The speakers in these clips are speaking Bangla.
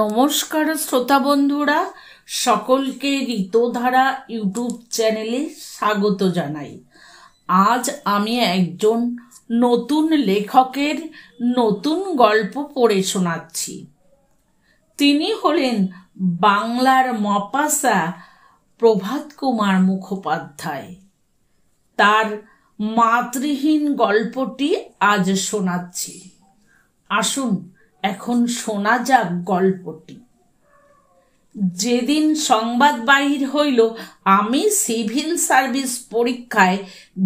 নমস্কার শ্রোতা বন্ধুরা সকলকে ঋতধারা ইউটিউব চ্যানেলে স্বাগত জানাই আজ আমি একজন নতুন লেখকের নতুন গল্প পড়ে শোনাচ্ছি তিনি হলেন বাংলার মপাসা প্রভাত কুমার মুখোপাধ্যায় তার মাতৃহীন গল্পটি আজ শোনাচ্ছি আসুন এখন শোনা যাক গল্পটি যেদিন সংবাদ বাহির হইল আমি সিভিল সার্ভিস পরীক্ষায়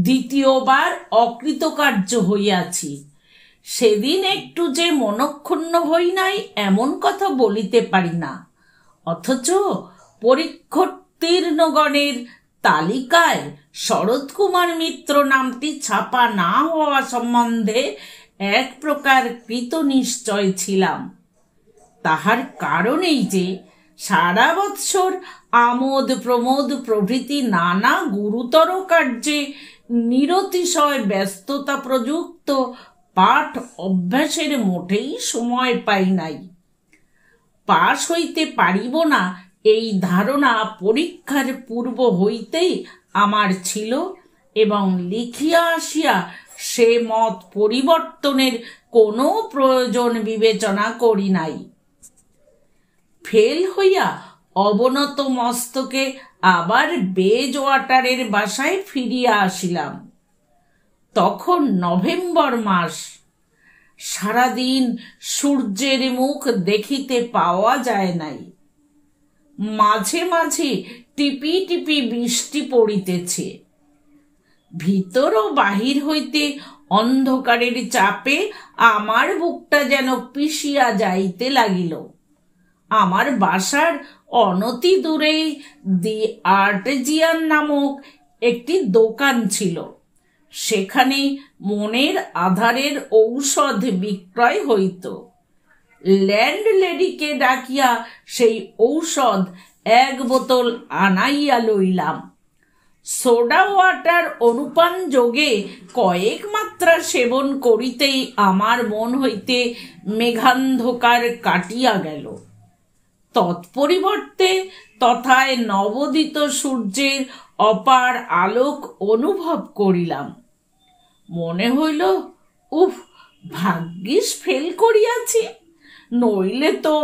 দ্বিতীয়বার অকৃতকার্য হইয়াছি সেদিন একটু যে মনক্ষুণ্ণ হই নাই এমন কথা বলিতে পারি না অথচ পরীক্ষোত্তীর্ণগণের তালিকায় শরৎকুমার মিত্র নামটি ছাপা না হওয়া সম্বন্ধে এক প্রকার নিশ্চয় ছিলাম তাহার কারণেই যে সারা বৎসর আমোদ প্রমোদ প্রভৃতি নানা গুরুতর কার্যে নিরতিশয় ব্যস্ততা প্রযুক্ত পাঠ অভ্যাসের মোটেই সময় পাই নাই পাশ হইতে পারিব না এই ধারণা পরীক্ষার পূর্ব হইতেই আমার ছিল এবং লিখিয়া আসিয়া সে মত পরিবর্তনের কোনো প্রয়োজন বিবেচনা করি নাই ফেল হইয়া অবনত মস্তকে আবার বেজ ওয়াটারের বাসায় ফিরিয়া আসিলাম তখন নভেম্বর মাস সারাদিন সূর্যের মুখ দেখিতে পাওয়া যায় নাই মাঝে মাঝে টিপি টিপি বৃষ্টি পড়িতেছে ভিতর ও বাহির হইতে অন্ধকারের চাপে আমার বুকটা যেন পিষিয়া যাইতে লাগিল আমার বাসার অনতি দূরেই দি আর্টেজিয়ান নামক একটি দোকান ছিল সেখানে মনের আধারের ঔষধ বিক্রয় হইত ল্যান্ডলেডিকে ডাকিয়া সেই ঔষধ এক বোতল আনাইয়া লইলাম সোডা ওয়াটার অনুপান যোগে কয়েক মাত্রা সেবন করিতেই আমার মন হইতে মেঘান্ধকার কাটিয়া গেল তৎপরিবর্তে তথায় নবদিত সূর্যের অপার আলোক অনুভব করিলাম মনে হইল উফ ভাগ্যিস ফেল করিয়াছি নইলে তো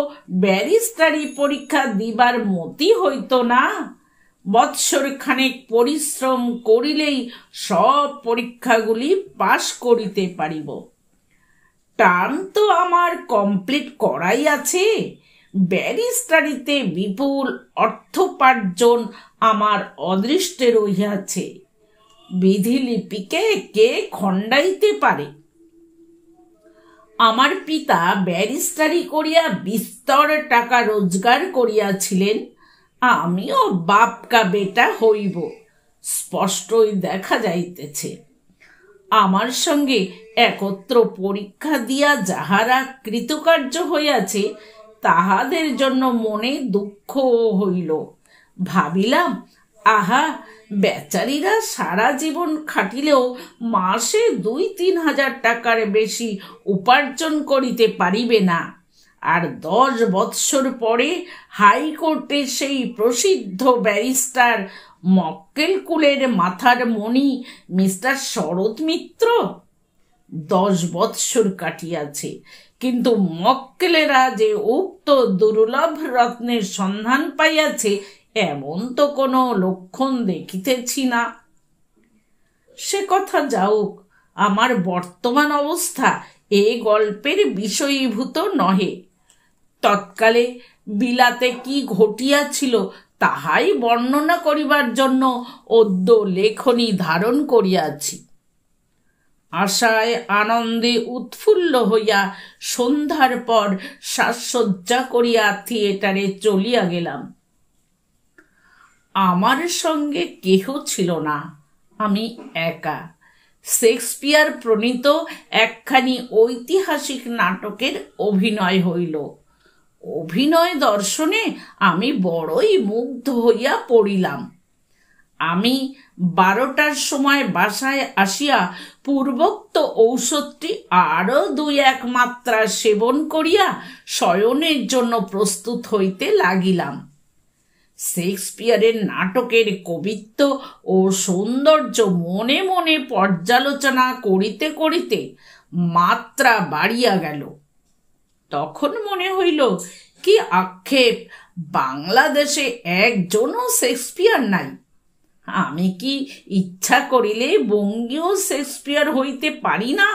ব্যারিস্টারি পরীক্ষা দিবার মতি হইত না বৎসরখানেক পরিশ্রম করিলেই সব পরীক্ষাগুলি পাশ করিতে পারিব টার্ম তো আমার কমপ্লিট করাই আছে ব্যারিস্টারিতে বিপুল অর্থোপার্জন আমার অদৃষ্টে রহিয়াছে বিধিলিপিকে কে খণ্ডাইতে পারে আমার পিতা ব্যারিস্টারি করিয়া বিস্তর টাকা রোজগার করিয়াছিলেন আমিও বাপকা বেটা হইব স্পষ্টই দেখা যাইতেছে আমার সঙ্গে একত্র পরীক্ষা দিয়া যাহারা কৃতকার্য হইয়াছে তাহাদের জন্য মনে দুঃখ হইল ভাবিলাম আহা বেচারীরা সারা জীবন খাটিলেও মাসে দুই তিন হাজার টাকার বেশি উপার্জন করিতে পারিবে না আর দশ বৎসর পরে হাইকোর্টে সেই প্রসিদ্ধ ব্যারিস্টার মক্কেলকুলের মাথার মণি মিস্টার শরৎ মিত্র দশ বৎসর কাটিয়াছে কিন্তু মক্কেলেরা যে উক্ত দুর্লভ রত্নের সন্ধান পাইয়াছে এমন তো কোনো লক্ষণ দেখিতেছি না সে কথা যাওক আমার বর্তমান অবস্থা এ গল্পের বিষয়ীভূত নহে তৎকালে বিলাতে কি ঘটিয়াছিল তাহাই বর্ণনা করিবার জন্য অদ্য লেখনী ধারণ করিয়াছি আশায় আনন্দে উৎফুল্ল হইয়া সন্ধ্যার পর সাজসজ্জা করিয়া থিয়েটারে চলিয়া গেলাম আমার সঙ্গে কেহ ছিল না আমি একা শেক্সপিয়ার প্রণীত একখানি ঐতিহাসিক নাটকের অভিনয় হইল অভিনয় দর্শনে আমি বড়ই মুগ্ধ হইয়া পড়িলাম আমি বারোটার সময় বাসায় আসিয়া পূর্বোক্ত ঔষধটি আরও দুই এক মাত্রা সেবন করিয়া শয়নের জন্য প্রস্তুত হইতে লাগিলাম শেক্সপিয়ারের নাটকের কবিত্ব ও সৌন্দর্য মনে মনে পর্যালোচনা করিতে করিতে মাত্রা বাড়িয়া গেল তখন মনে হইল কি আক্ষেপ বাংলাদেশে একজনও শেক্সপিয়ার নাই আমি কি ইচ্ছা করিলে বঙ্গীয় শেক্সপিয়ার হইতে পারি না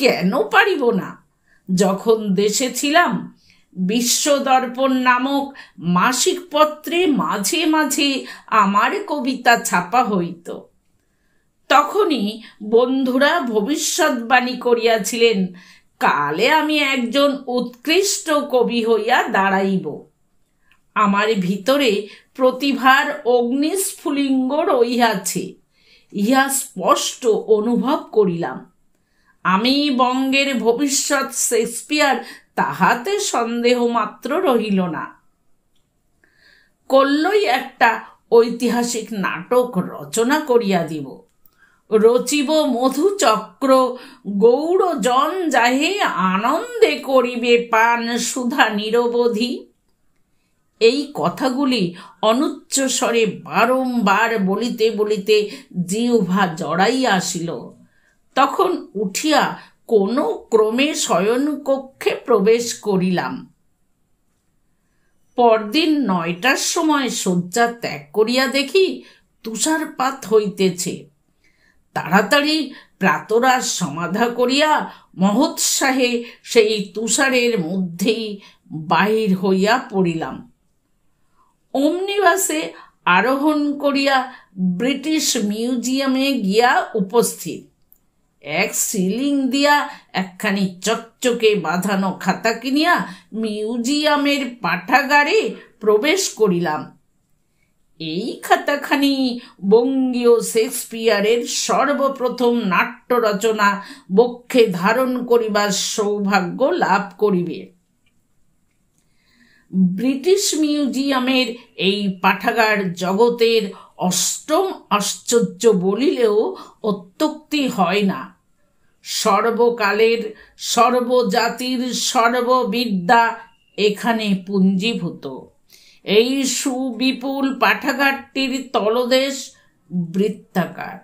কেন পারিব না যখন দেশে ছিলাম বিশ্ব দর্পণ নামক মাসিক পত্রে মাঝে মাঝে আমার কবিতা ছাপা হইত তখনই বন্ধুরা ভবিষ্যৎবাণী করিয়াছিলেন কালে আমি একজন উৎকৃষ্ট কবি হইয়া দাঁড়াইব আমার ভিতরে প্রতিভার অগ্নিস্ফুলিঙ্গ রইয়াছে ইহা স্পষ্ট অনুভব করিলাম আমি বঙ্গের ভবিষ্যৎ শেক্সপিয়ার তাহাতে সন্দেহ মাত্র রহিল না করলই একটা ঐতিহাসিক নাটক রচনা করিয়া দিব রচিব মধুচক্র জন যাহে আনন্দে করিবে পান সুধা নিরবধি এই কথাগুলি অনুচ্চ স্বরে বারংবার বলিতে বলিতে জিহ্বা জড়াইয়া আসিল তখন উঠিয়া কোন ক্রমে শয়নকক্ষে প্রবেশ করিলাম পরদিন নয়টার সময় শয্যা ত্যাগ করিয়া দেখি তুষারপাত হইতেছে তাড়াতাড়ি প্রাতরাজ সমাধা করিয়া মহোৎসাহে সেই তুষারের মধ্যেই বাহির হইয়া পড়িলাম অমনিবাসে আরোহণ করিয়া ব্রিটিশ মিউজিয়ামে গিয়া উপস্থিত এক সিলিং দিয়া একখানি চকচকে বাঁধানো খাতা কিনিয়া মিউজিয়ামের পাঠাগারে প্রবেশ করিলাম এই খাতাখানি বঙ্গীয় শেক্সপিয়ারের সর্বপ্রথম নাট্য রচনা বক্ষে ধারণ করিবার সৌভাগ্য লাভ করিবে ব্রিটিশ মিউজিয়ামের এই পাঠাগার জগতের অষ্টম আশ্চর্য বলিলেও অত্যুক্তি হয় না সর্বকালের সর্বজাতির সর্ববিদ্যা এখানে পুঞ্জীভূত এই সুবিপুল পাঠাগারটির তলদেশ বৃত্তাকার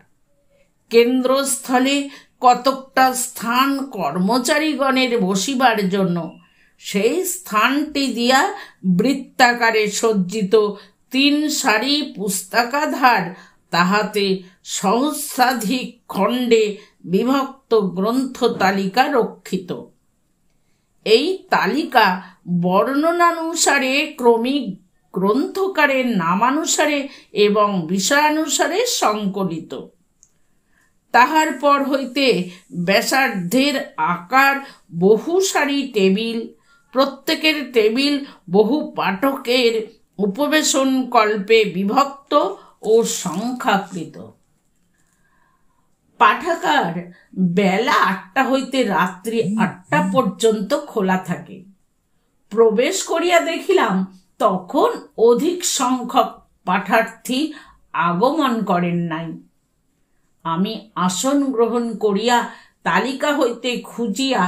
কেন্দ্রস্থলে কতকটা স্থান কর্মচারীগণের বসিবার জন্য সেই স্থানটি দিয়া বৃত্তাকারে সজ্জিত তিন সারি পুস্তকাধার তাহাতে সংস্থাধিক খণ্ডে বিভক্ত গ্রন্থ তালিকা রক্ষিত এই তালিকা বর্ণনানুসারে ক্রমিক গ্রন্থকারের নামানুসারে এবং বিষয়ানুসারে সংকলিত তাহার পর হইতে ব্যাসার্ধের আকার বহু সারি টেবিল প্রত্যেকের টেবিল বহু পাঠকের উপবেশন কল্পে বিভক্ত ও সংখ্যাকৃত পাঠাগার বেলা আটটা হইতে রাত্রি আটটা পর্যন্ত খোলা থাকে প্রবেশ করিয়া দেখিলাম তখন অধিক সংখ্যক পাঠার্থী আগমন করেন নাই আমি আসন গ্রহণ করিয়া তালিকা হইতে খুঁজিয়া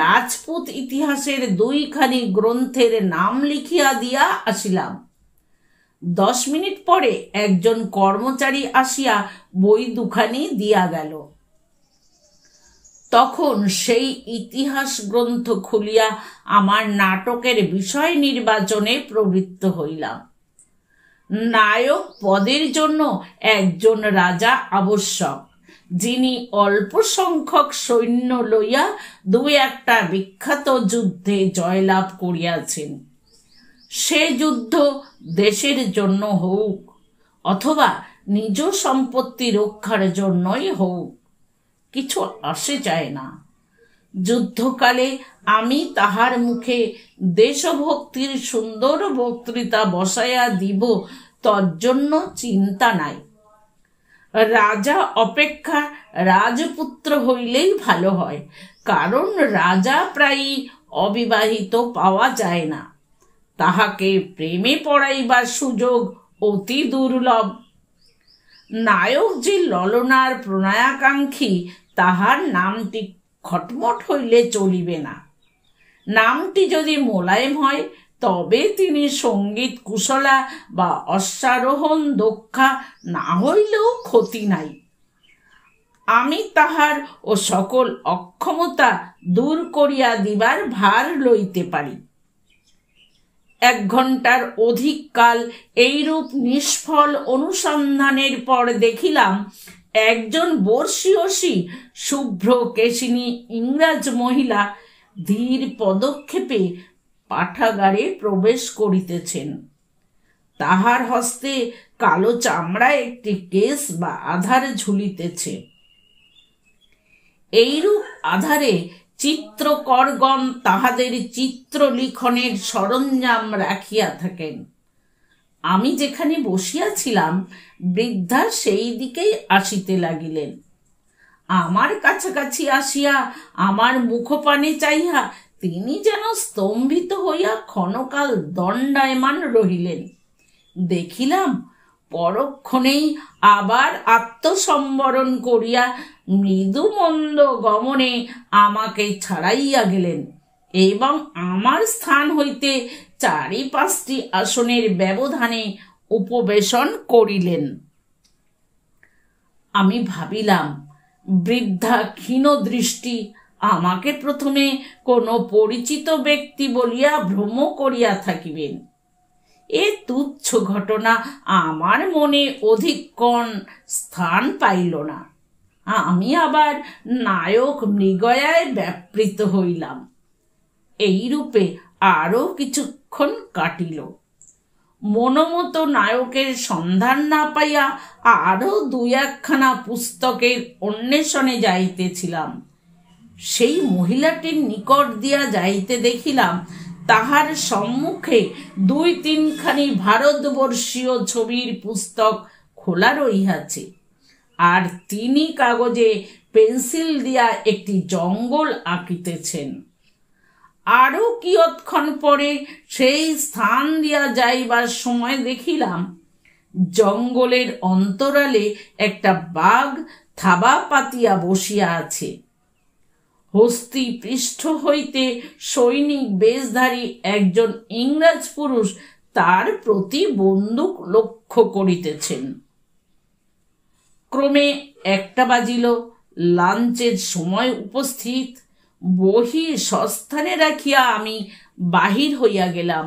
রাজপুত ইতিহাসের দুইখানি গ্রন্থের নাম লিখিয়া দিয়া আসিলাম দশ মিনিট পরে একজন কর্মচারী আসিয়া বই দুখানি দিয়া গেল তখন সেই ইতিহাস গ্রন্থ খুলিয়া আমার নাটকের বিষয় নির্বাচনে প্রবৃত্ত হইলাম নায়ক পদের জন্য একজন রাজা আবশ্যক যিনি অল্প সংখ্যক সৈন্য লইয়া দু একটা বিখ্যাত যুদ্ধে জয়লাভ করিয়াছেন সে যুদ্ধ দেশের জন্য হোক অথবা নিজ সম্পত্তি রক্ষার জন্যই হোক কিছু আসে যায় না যুদ্ধকালে আমি তাহার মুখে দেশভক্তির সুন্দর বক্তৃতা বসাইয়া দিব তজ্জন্য চিন্তা নাই রাজা অপেক্ষা রাজপুত্র হইলেই ভালো হয় কারণ রাজা প্রায়ই অবিবাহিত পাওয়া যায় না তাহাকে প্রেমে পড়াইবার সুযোগ অতি দুর্লভ নায়ক যে ললনার প্রণয়াকাঙ্ক্ষী তাহার নামটি খটমট হইলে চলিবে না নামটি যদি মোলায়েম হয় তবে তিনি সঙ্গীত কুশলা বা অশ্বারোহণ দক্ষা না হইলেও ক্ষতি নাই আমি তাহার ও সকল অক্ষমতা দূর করিয়া দিবার ভার লইতে পারি এক ঘন্টার অধিক কাল এইরূপ নিষ্ফল অনুসন্ধানের পর দেখিলাম একজন বর্ষীয়সী শুভ্র কেশিনী ইংরাজ মহিলা ধীর পদক্ষেপে পাঠাগারে প্রবেশ করিতেছেন তাহার হস্তে কালো চামড়া একটি কেস বা আধার ঝুলিতেছে এইরূপ আধারে চিত্রকরগণ তাহাদের চিত্র লিখনের সরঞ্জাম রাখিয়া থাকেন আমি যেখানে বসিয়াছিলাম বৃদ্ধা সেই দিকেই আসিতে লাগিলেন আমার কাছাকাছি আসিয়া আমার মুখপানে চাইয়া তিনি যেন স্তম্ভিত হইয়া ক্ষণকাল দণ্ডায়মান রহিলেন দেখিলাম পরক্ষণেই আবার আত্মসম্বরণ করিয়া মন্দ গমনে আমাকে ছাড়াইয়া গেলেন এবং আমার স্থান হইতে চারি পাঁচটি আসনের ব্যবধানে উপবেশন করিলেন আমি ভাবিলাম বৃদ্ধা ক্ষীণ দৃষ্টি আমাকে প্রথমে কোনো পরিচিত ব্যক্তি বলিয়া ভ্রম করিয়া থাকিবেন এ তুচ্ছ ঘটনা আমার মনে অধিকক্ষণ স্থান পাইল না আমি আবার নায়ক মৃগয়ায় ব্যাপৃত হইলাম এইরূপে আরও কিছুক্ষণ কাটিল মনোমত নায়কের সন্ধান না পাইয়া আরও দুই একখানা পুস্তকের অন্বেষণে যাইতেছিলাম সেই মহিলাটির নিকট দিয়া যাইতে দেখিলাম তাহার সম্মুখে দুই তিনখানি ভারতবর্ষীয় ছবির পুস্তক খোলা রইয়াছে আর তিনি কাগজে পেন্সিল দিয়া একটি জঙ্গল আঁকিতেছেন আরও কিয়ৎক্ষণ পরে সেই স্থান দিয়া যাইবার সময় দেখিলাম জঙ্গলের অন্তরালে একটা বাঘ থাবা পাতিয়া বসিয়া আছে হস্তি পৃষ্ঠ হইতে সৈনিক বেশধারী একজন ইংরাজ পুরুষ তার প্রতি বন্দুক লক্ষ্য করিতেছেন ক্রমে একটা বাজিল লাঞ্চের সময় উপস্থিত বহি সস্থানে রাখিয়া আমি বাহির হইয়া গেলাম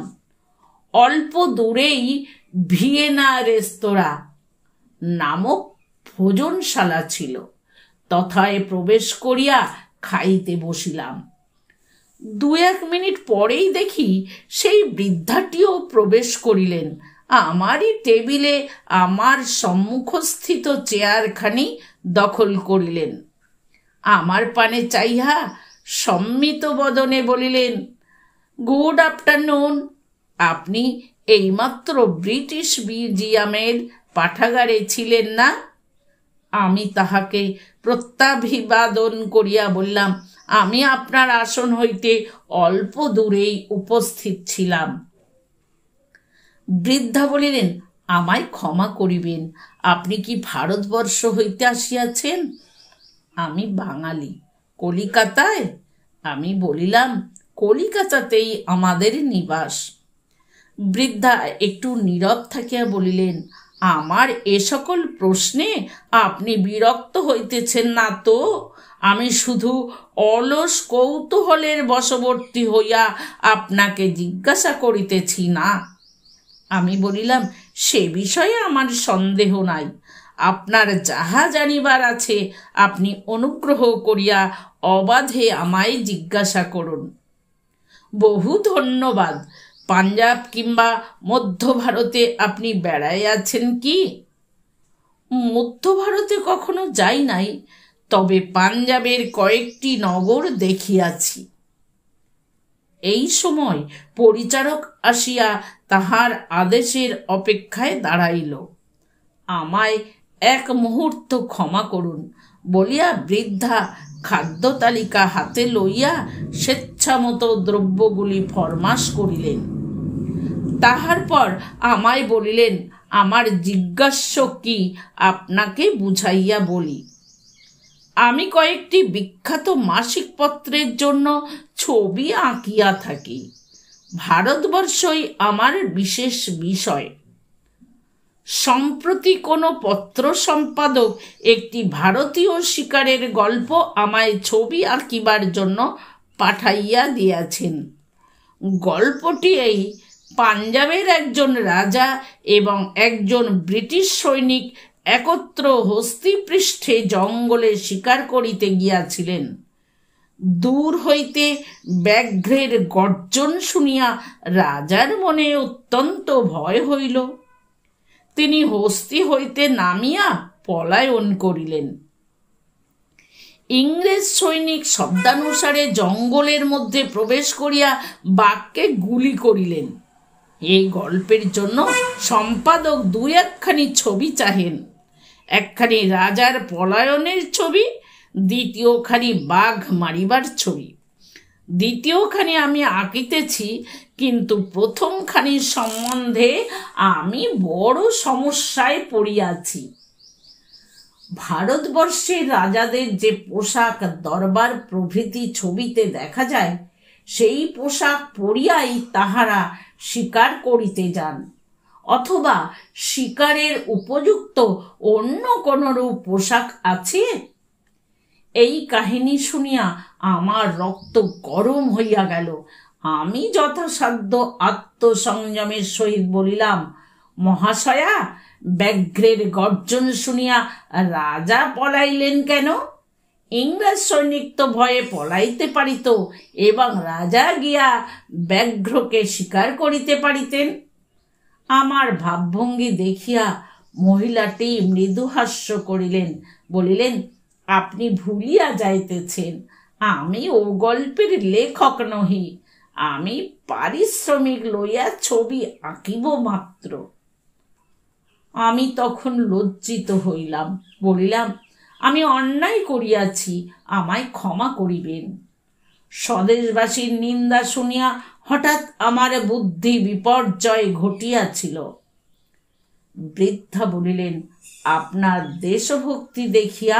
অল্প দূরেই ভিয়েনা রেস্তোরাঁ নামক ভোজনশালা ছিল তথায় প্রবেশ করিয়া খাইতে বসিলাম দু এক মিনিট পরেই দেখি সেই বৃদ্ধাটিও প্রবেশ করিলেন আমারই টেবিলে আমার সম্মুখস্থিত চেয়ারখানি দখল করিলেন আমার পানে চাইহা সম্মিত বদনে বলিলেন গুড আফটারনুন আপনি এইমাত্র ব্রিটিশ মিউজিয়ামের পাঠাগারে ছিলেন না আমি তাহাকে প্রত্যাভিবাদন করিয়া বললাম আমি আপনার আসন হইতে অল্প দূরেই উপস্থিত ছিলাম বৃদ্ধা বলিলেন আমায় ক্ষমা করিবেন আপনি কি ভারতবর্ষ হইতে আসিয়াছেন আমি বাঙালি কলিকাতায় আমি বলিলাম কলিকাতাতেই আমাদের নিবাস বৃদ্ধা একটু নীরব থাকিয়া বলিলেন আমার এ সকল প্রশ্নে আপনি বিরক্ত হইতেছেন না তো আমি শুধু অলস কৌতূহলের বশবর্তী হইয়া আপনাকে জিজ্ঞাসা করিতেছি না আমি বলিলাম সে বিষয়ে আমার সন্দেহ নাই আপনার যাহা জানিবার আছে আপনি অনুগ্রহ করিয়া অবাধে আমায় জিজ্ঞাসা করুন বহু ধন্যবাদ পাঞ্জাব কিংবা মধ্য ভারতে আপনি বেড়াই আছেন কি মধ্য ভারতে কখনো যাই নাই তবে পাঞ্জাবের কয়েকটি নগর দেখিয়াছি এই সময় পরিচারক আসিয়া তাহার আদেশের অপেক্ষায় দাঁড়াইল আমায় এক মুহূর্ত ক্ষমা করুন বলিয়া বৃদ্ধা খাদ্য তালিকা হাতে লইয়া স্বেচ্ছামতো দ্রব্যগুলি ফরমাস করিলেন তাহার পর আমায় বলিলেন আমার জিজ্ঞাস্য কি আপনাকে বুঝাইয়া বলি আমি কয়েকটি বিখ্যাত মাসিক পত্রের জন্য ছবি আঁকিয়া থাকি ভারতবর্ষই আমার বিশেষ বিষয় সম্প্রতি কোনো পত্র সম্পাদক একটি ভারতীয় শিকারের গল্প আমায় ছবি আঁকিবার জন্য পাঠাইয়া দিয়াছেন গল্পটি এই পাঞ্জাবের একজন রাজা এবং একজন ব্রিটিশ সৈনিক একত্র হস্তিপৃষ্ঠে জঙ্গলে শিকার করিতে গিয়াছিলেন দূর হইতে ব্যাঘ্রের গর্জন শুনিয়া রাজার মনে অত্যন্ত ভয় হইল তিনি হস্তি হইতে নামিয়া পলায়ন করিলেন ইংরেজ সৈনিক শব্দানুসারে জঙ্গলের মধ্যে প্রবেশ করিয়া বাক্যে গুলি করিলেন এই গল্পের জন্য সম্পাদক দুই একখানি ছবি চাহেন একখানি রাজার পলায়নের ছবি দ্বিতীয়খানি বাঘ মারিবার ছবি দ্বিতীয়খানি আমি আঁকিতেছি কিন্তু খানির সম্বন্ধে আমি বড় সমস্যায় পড়িয়াছি ভারতবর্ষের রাজাদের যে পোশাক দরবার প্রভৃতি ছবিতে দেখা যায় সেই পোশাক পরিয়াই তাহারা শিকার করিতে যান অথবা শিকারের উপযুক্ত অন্য কোনরূপ পোশাক আছে এই কাহিনী শুনিয়া আমার রক্ত গরম হইয়া গেল আমি যথাসাধ্য আত্মসংযমের সহিত বলিলাম মহাশয়া ব্যাঘ্রের গর্জন শুনিয়া রাজা পলাইলেন কেন ইংরেজ সৈনিক তো ভয়ে পলাইতে পারিত এবং রাজা গিয়া ব্যাঘ্রকে শিকার করিতে পারিতেন আমার ভাবভঙ্গি দেখিয়া মহিলাটি মৃদুহাস্য করিলেন বলিলেন আপনি ভুলিয়া যাইতেছেন আমি ও গল্পের লেখক নহি আমি পারিশ্রমিক লইয়া ছবি আঁকিব মাত্র আমি তখন লজ্জিত হইলাম বলিলাম আমি অন্যায় করিয়াছি আমায় ক্ষমা করিবেন স্বদেশবাসীর নিন্দা শুনিয়া হঠাৎ আমার বুদ্ধি বিপর্যয় ঘটিয়াছিল বৃদ্ধা বলিলেন আপনার দেশভক্তি দেখিয়া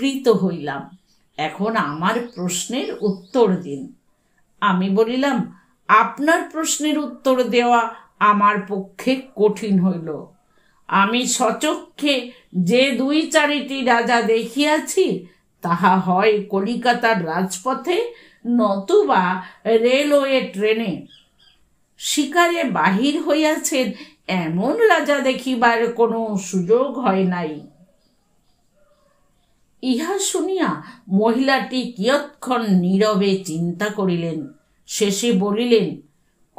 প্রীত হইলাম এখন আমার প্রশ্নের উত্তর দিন আমি বলিলাম আপনার প্রশ্নের উত্তর দেওয়া আমার পক্ষে কঠিন হইল আমি সচক্ষে যে দুই চারিটি রাজা দেখিয়াছি তাহা হয় কলিকাতার রাজপথে নতুবা রেলওয়ে ট্রেনে শিকারে বাহির হইয়াছেন এমন রাজা দেখিবার কোনো সুযোগ হয় নাই ইহা শুনিয়া মহিলাটি কিয়ৎক্ষণ নীরবে চিন্তা করিলেন শেষে বলিলেন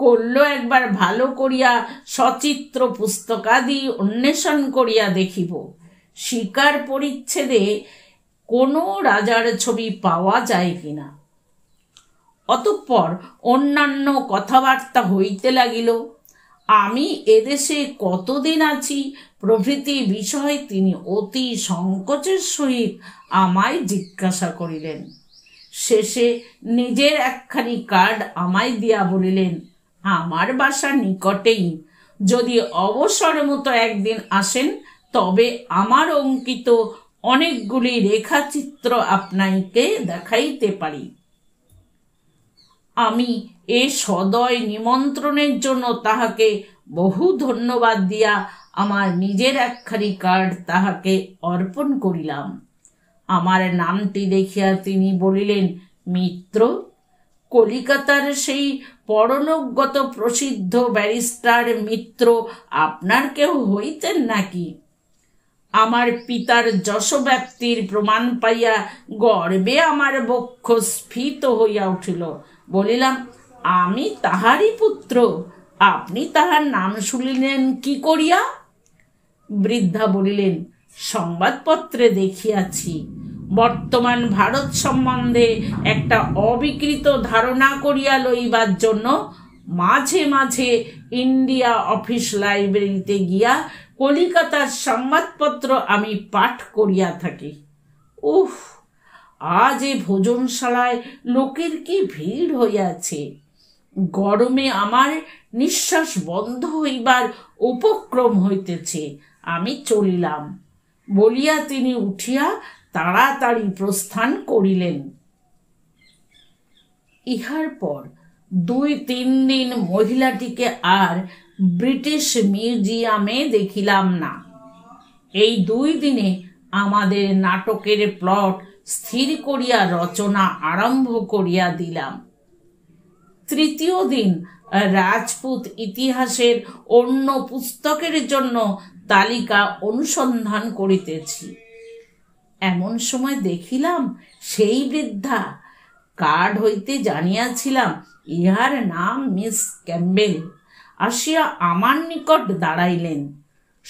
করল একবার ভালো করিয়া সচিত্র পুস্তকাদি অন্বেষণ করিয়া দেখিব শিকার পরিচ্ছেদে কোনো রাজার ছবি পাওয়া যায় কিনা অতঃপর অন্যান্য কথাবার্তা হইতে লাগিল আমি এদেশে কতদিন আছি প্রভৃতি বিষয়ে তিনি অতি সংকোচের সহিত আমায় জিজ্ঞাসা করিলেন শেষে নিজের একখানি কার্ড আমায় দিয়া বলিলেন আমার বাসা নিকটেই যদি অবসর মতো একদিন আসেন তবে আমার অঙ্কিত অনেকগুলি রেখাচিত্র আপনাকে দেখাইতে পারি আমি এ সদয় নিমন্ত্রণের জন্য তাহাকে বহু ধন্যবাদ দিয়া আমার নিজের একখানি কার্ড তাহাকে অর্পণ করিলাম আমার নামটি দেখিয়া তিনি বলিলেন মিত্র কলিকাতার সেই পরলোকগত প্রসিদ্ধ ব্যারিস্টার মিত্র আপনার কেউ হইতেন নাকি আমার পিতার যশব্যাপ্তির প্রমাণ পাইয়া গর্বে আমার বক্ষ স্ফীত হইয়া উঠিল বলিলাম আমি তাহারই পুত্র আপনি তাহার নাম শুনিলেন কি করিয়া বৃদ্ধা বলিলেন সংবাদপত্রে দেখিয়াছি বর্তমান ভারত সম্বন্ধে একটা অবিকৃত ধারণা করিয়া লইবার জন্য মাঝে মাঝে ইন্ডিয়া অফিস লাইব্রেরিতে গিয়া কলিকাতার সংবাদপত্র আমি পাঠ করিয়া থাকি উফ আজ এ ভোজনশালায় লোকের কি ভিড় হইয়াছে গরমে আমার নিঃশ্বাস বন্ধ হইবার উপক্রম হইতেছে আমি চলিলাম বলিয়া তিনি উঠিয়া তাড়াতাড়ি প্রস্থান করিলেন ইহার পর দুই তিন দিন মহিলাটিকে আর ব্রিটিশ মিউজিয়ামে দেখিলাম না এই দুই দিনে আমাদের নাটকের প্লট স্থির করিয়া রচনা আরম্ভ করিয়া দিলাম তৃতীয় দিন রাজপুত ইতিহাসের অন্য পুস্তকের জন্য তালিকা অনুসন্ধান করিতেছি এমন সময় দেখিলাম সেই বৃদ্ধা কার্ড হইতে জানিয়াছিলাম ইহার নাম মিস ক্যাম্বেল আসিয়া আমার নিকট দাঁড়াইলেন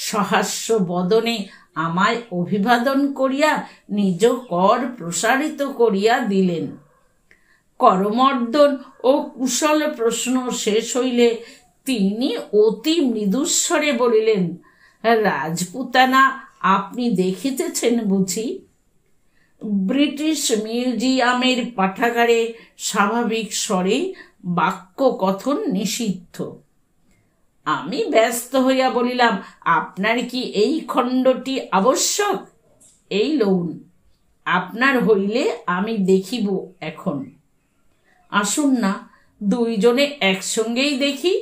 সহাস্য বদনে আমায় অভিবাদন করিয়া নিজ কর প্রসারিত করিয়া দিলেন করমর্দন ও কুশল প্রশ্ন শেষ হইলে তিনি অতি মৃদুস্বরে বলিলেন রাজপুতানা আপনি দেখিতেছেন বুঝি ব্রিটিশ মিউজিয়ামের পাঠাগারে স্বাভাবিক স্বরে বাক্য কথন নিষিদ্ধ আমি ব্যস্ত হইয়া বলিলাম আপনার কি এই খণ্ডটি আবশ্যক এই লোন আপনার হইলে আমি দেখিব এখন আসুন না দুইজনে একসঙ্গেই দেখি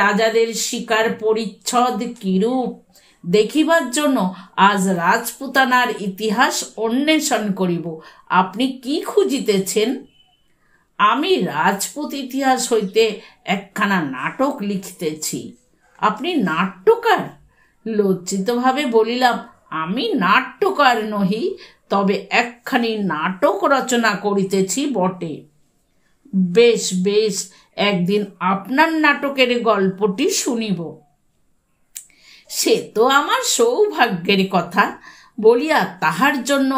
রাজাদের শিকার পরিচ্ছদ কিরূপ দেখিবার জন্য আজ রাজপুতানার ইতিহাস অন্বেষণ করিব আপনি কি খুঁজিতেছেন আমি রাজপুত ইতিহাস হইতে একখানা নাটক লিখিতেছি আপনি নাট্যকার লজ্জিতভাবে বলিলাম আমি নাট্যকার নহি তবে একখানি নাটক রচনা করিতেছি বটে বেশ বেশ একদিন আপনার নাটকের গল্পটি শুনিব সে তো আমার সৌভাগ্যের কথা বলিয়া তাহার জন্য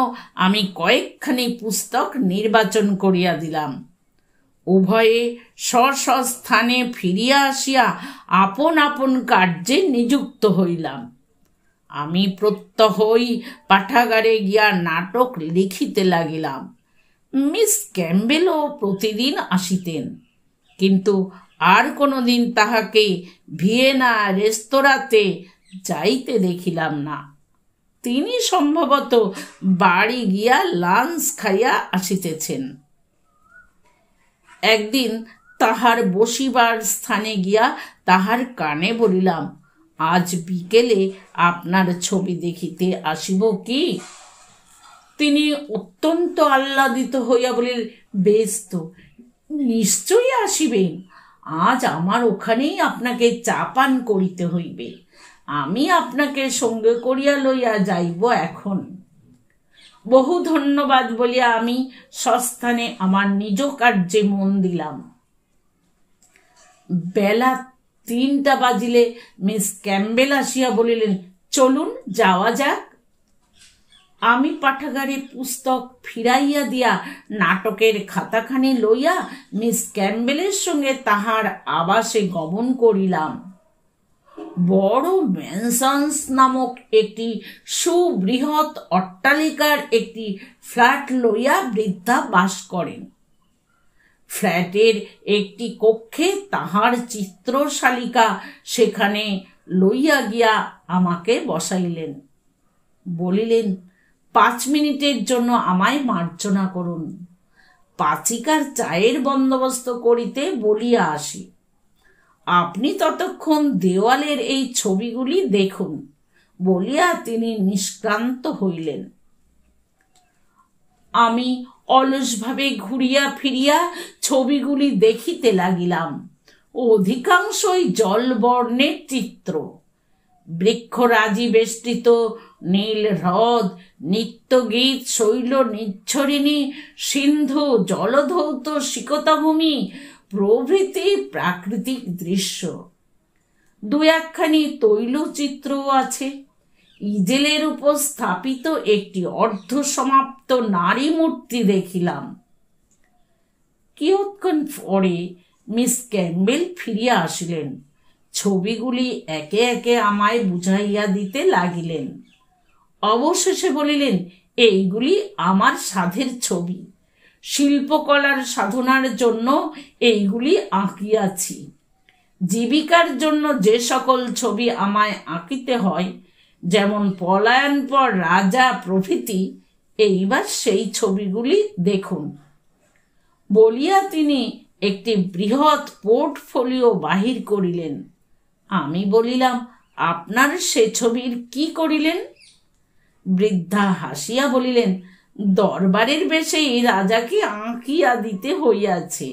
আমি কয়েকখানি পুস্তক নির্বাচন করিয়া দিলাম উভয়ে স্থানে ফিরিয়া আসিয়া আপন আপন কার্যে নিযুক্ত হইলাম আমি প্রত্যহই পাঠাগারে গিয়া নাটক লিখিতে লাগিলাম মিস ক্যাম্বেলও প্রতিদিন আসিতেন কিন্তু আর কোনো দিন তাহাকে ভিয়েনা রেস্তোরাঁতে যাইতে দেখিলাম না তিনি সম্ভবত বাড়ি গিয়া লাঞ্চ খাইয়া আসিতেছেন একদিন তাহার বসিবার স্থানে গিয়া তাহার কানে বলিলাম আজ বিকেলে আপনার ছবি দেখিতে আসিব কি তিনি অত্যন্ত আহ্লাদিত হইয়া বলিল ব্যস্ত নিশ্চয়ই আসিবেন আজ আমার ওখানেই আপনাকে চা পান করিতে হইবে আমি আপনাকে সঙ্গে করিয়া লইয়া যাইব এখন বহু ধন্যবাদ বলিয়া আমি সস্থানে আমার নিজ কার্যে মন দিলাম বেলা তিনটা বাজিলে মিস ক্যাম্বেল আসিয়া বলিলেন চলুন যাওয়া যাক আমি পাঠাগারে পুস্তক ফিরাইয়া দিয়া নাটকের খাতাখানি লইয়া মিস ক্যাম্বেলের সঙ্গে তাহার আবাসে গমন করিলাম বড় ম্যানসন্স নামক একটি সুবৃহৎ অট্টালিকার একটি ফ্ল্যাট লইয়া বৃদ্ধা বাস করেন ফ্ল্যাটের একটি কক্ষে তাহার চিত্রশালিকা সেখানে লইয়া গিয়া আমাকে বসাইলেন বলিলেন পাঁচ মিনিটের জন্য আমায় মার্জনা করুন পাচিকার চায়ের বন্দোবস্ত করিতে বলিয়া আসি আপনি ততক্ষণ দেওয়ালের এই ছবিগুলি দেখুন বলিয়া তিনি নিষ্ক্রান্ত হইলেন আমি অলসভাবে ঘুরিয়া ফিরিয়া ছবিগুলি দেখিতে লাগিলাম অধিকাংশই জলবর্ণের চিত্র বৃক্ষরাজি বেষ্টিত নীল হ্রদ গীত শৈল নিচ্ছরিণী সিন্ধু জলধৌত শিকতাভূমি প্রভৃতি প্রাকৃতিক দৃশ্য দু একখানি তৈলচিত্রও আছে ইজেলের উপর স্থাপিত একটি অর্ধ সমাপ্ত নারী মূর্তি দেখিলাম কিয়ৎক্ষণ পরে মিস ক্যাম্বেল ফিরিয়া আসিলেন ছবিগুলি একে একে আমায় বুঝাইয়া দিতে লাগিলেন অবশেষে বলিলেন এইগুলি আমার সাধের ছবি শিল্পকলার সাধনার জন্য এইগুলি আঁকিয়াছি জীবিকার জন্য যে সকল ছবি আমায় আঁকিতে হয় যেমন পলায়নপর রাজা প্রভৃতি এইবার সেই ছবিগুলি দেখুন বলিয়া তিনি একটি বৃহৎ পোর্টফোলিও বাহির করিলেন আমি বলিলাম আপনার সে ছবির কি করিলেন বৃদ্ধা হাসিয়া বলিলেন দরবারের বেশেই রাজাকে আঁকিয়া দিতে হইয়াছে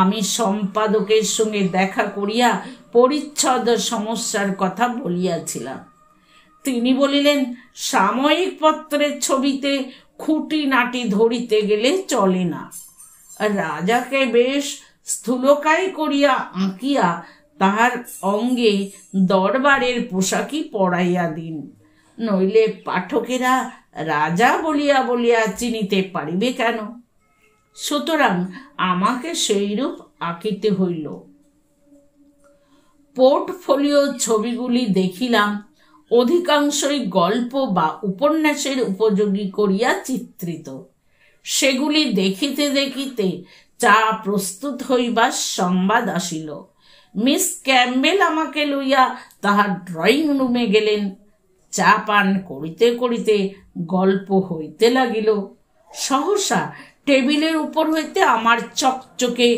আমি সম্পাদকের সঙ্গে দেখা করিয়া পরিচ্ছদ সমস্যার কথা বলিয়াছিলাম তিনি বলিলেন সাময়িক পত্রের ছবিতে খুঁটিনাটি ধরিতে গেলে চলে না রাজাকে বেশ স্থূলকায় করিয়া আঁকিয়া তাহার অঙ্গে দরবারের পোশাকই পরাইয়া দিন নইলে পাঠকেরা রাজা বলিয়া বলিয়া চিনিতে পারিবে কেন সুতরাং আমাকে সেইরূপ আঁকিতে হইল পোর্টফোলিও ছবিগুলি দেখিলাম অধিকাংশই গল্প বা উপন্যাসের উপযোগী করিয়া চিত্রিত সেগুলি দেখিতে দেখিতে চা প্রস্তুত হইবার সংবাদ আসিল মিস ক্যাম্বেল আমাকে লইয়া তাহার ড্রয়িং রুমে গেলেন চা পান করিতে করিতে গল্প হইতে লাগিল সহসা টেবিলের উপর হইতে আমার চকচকে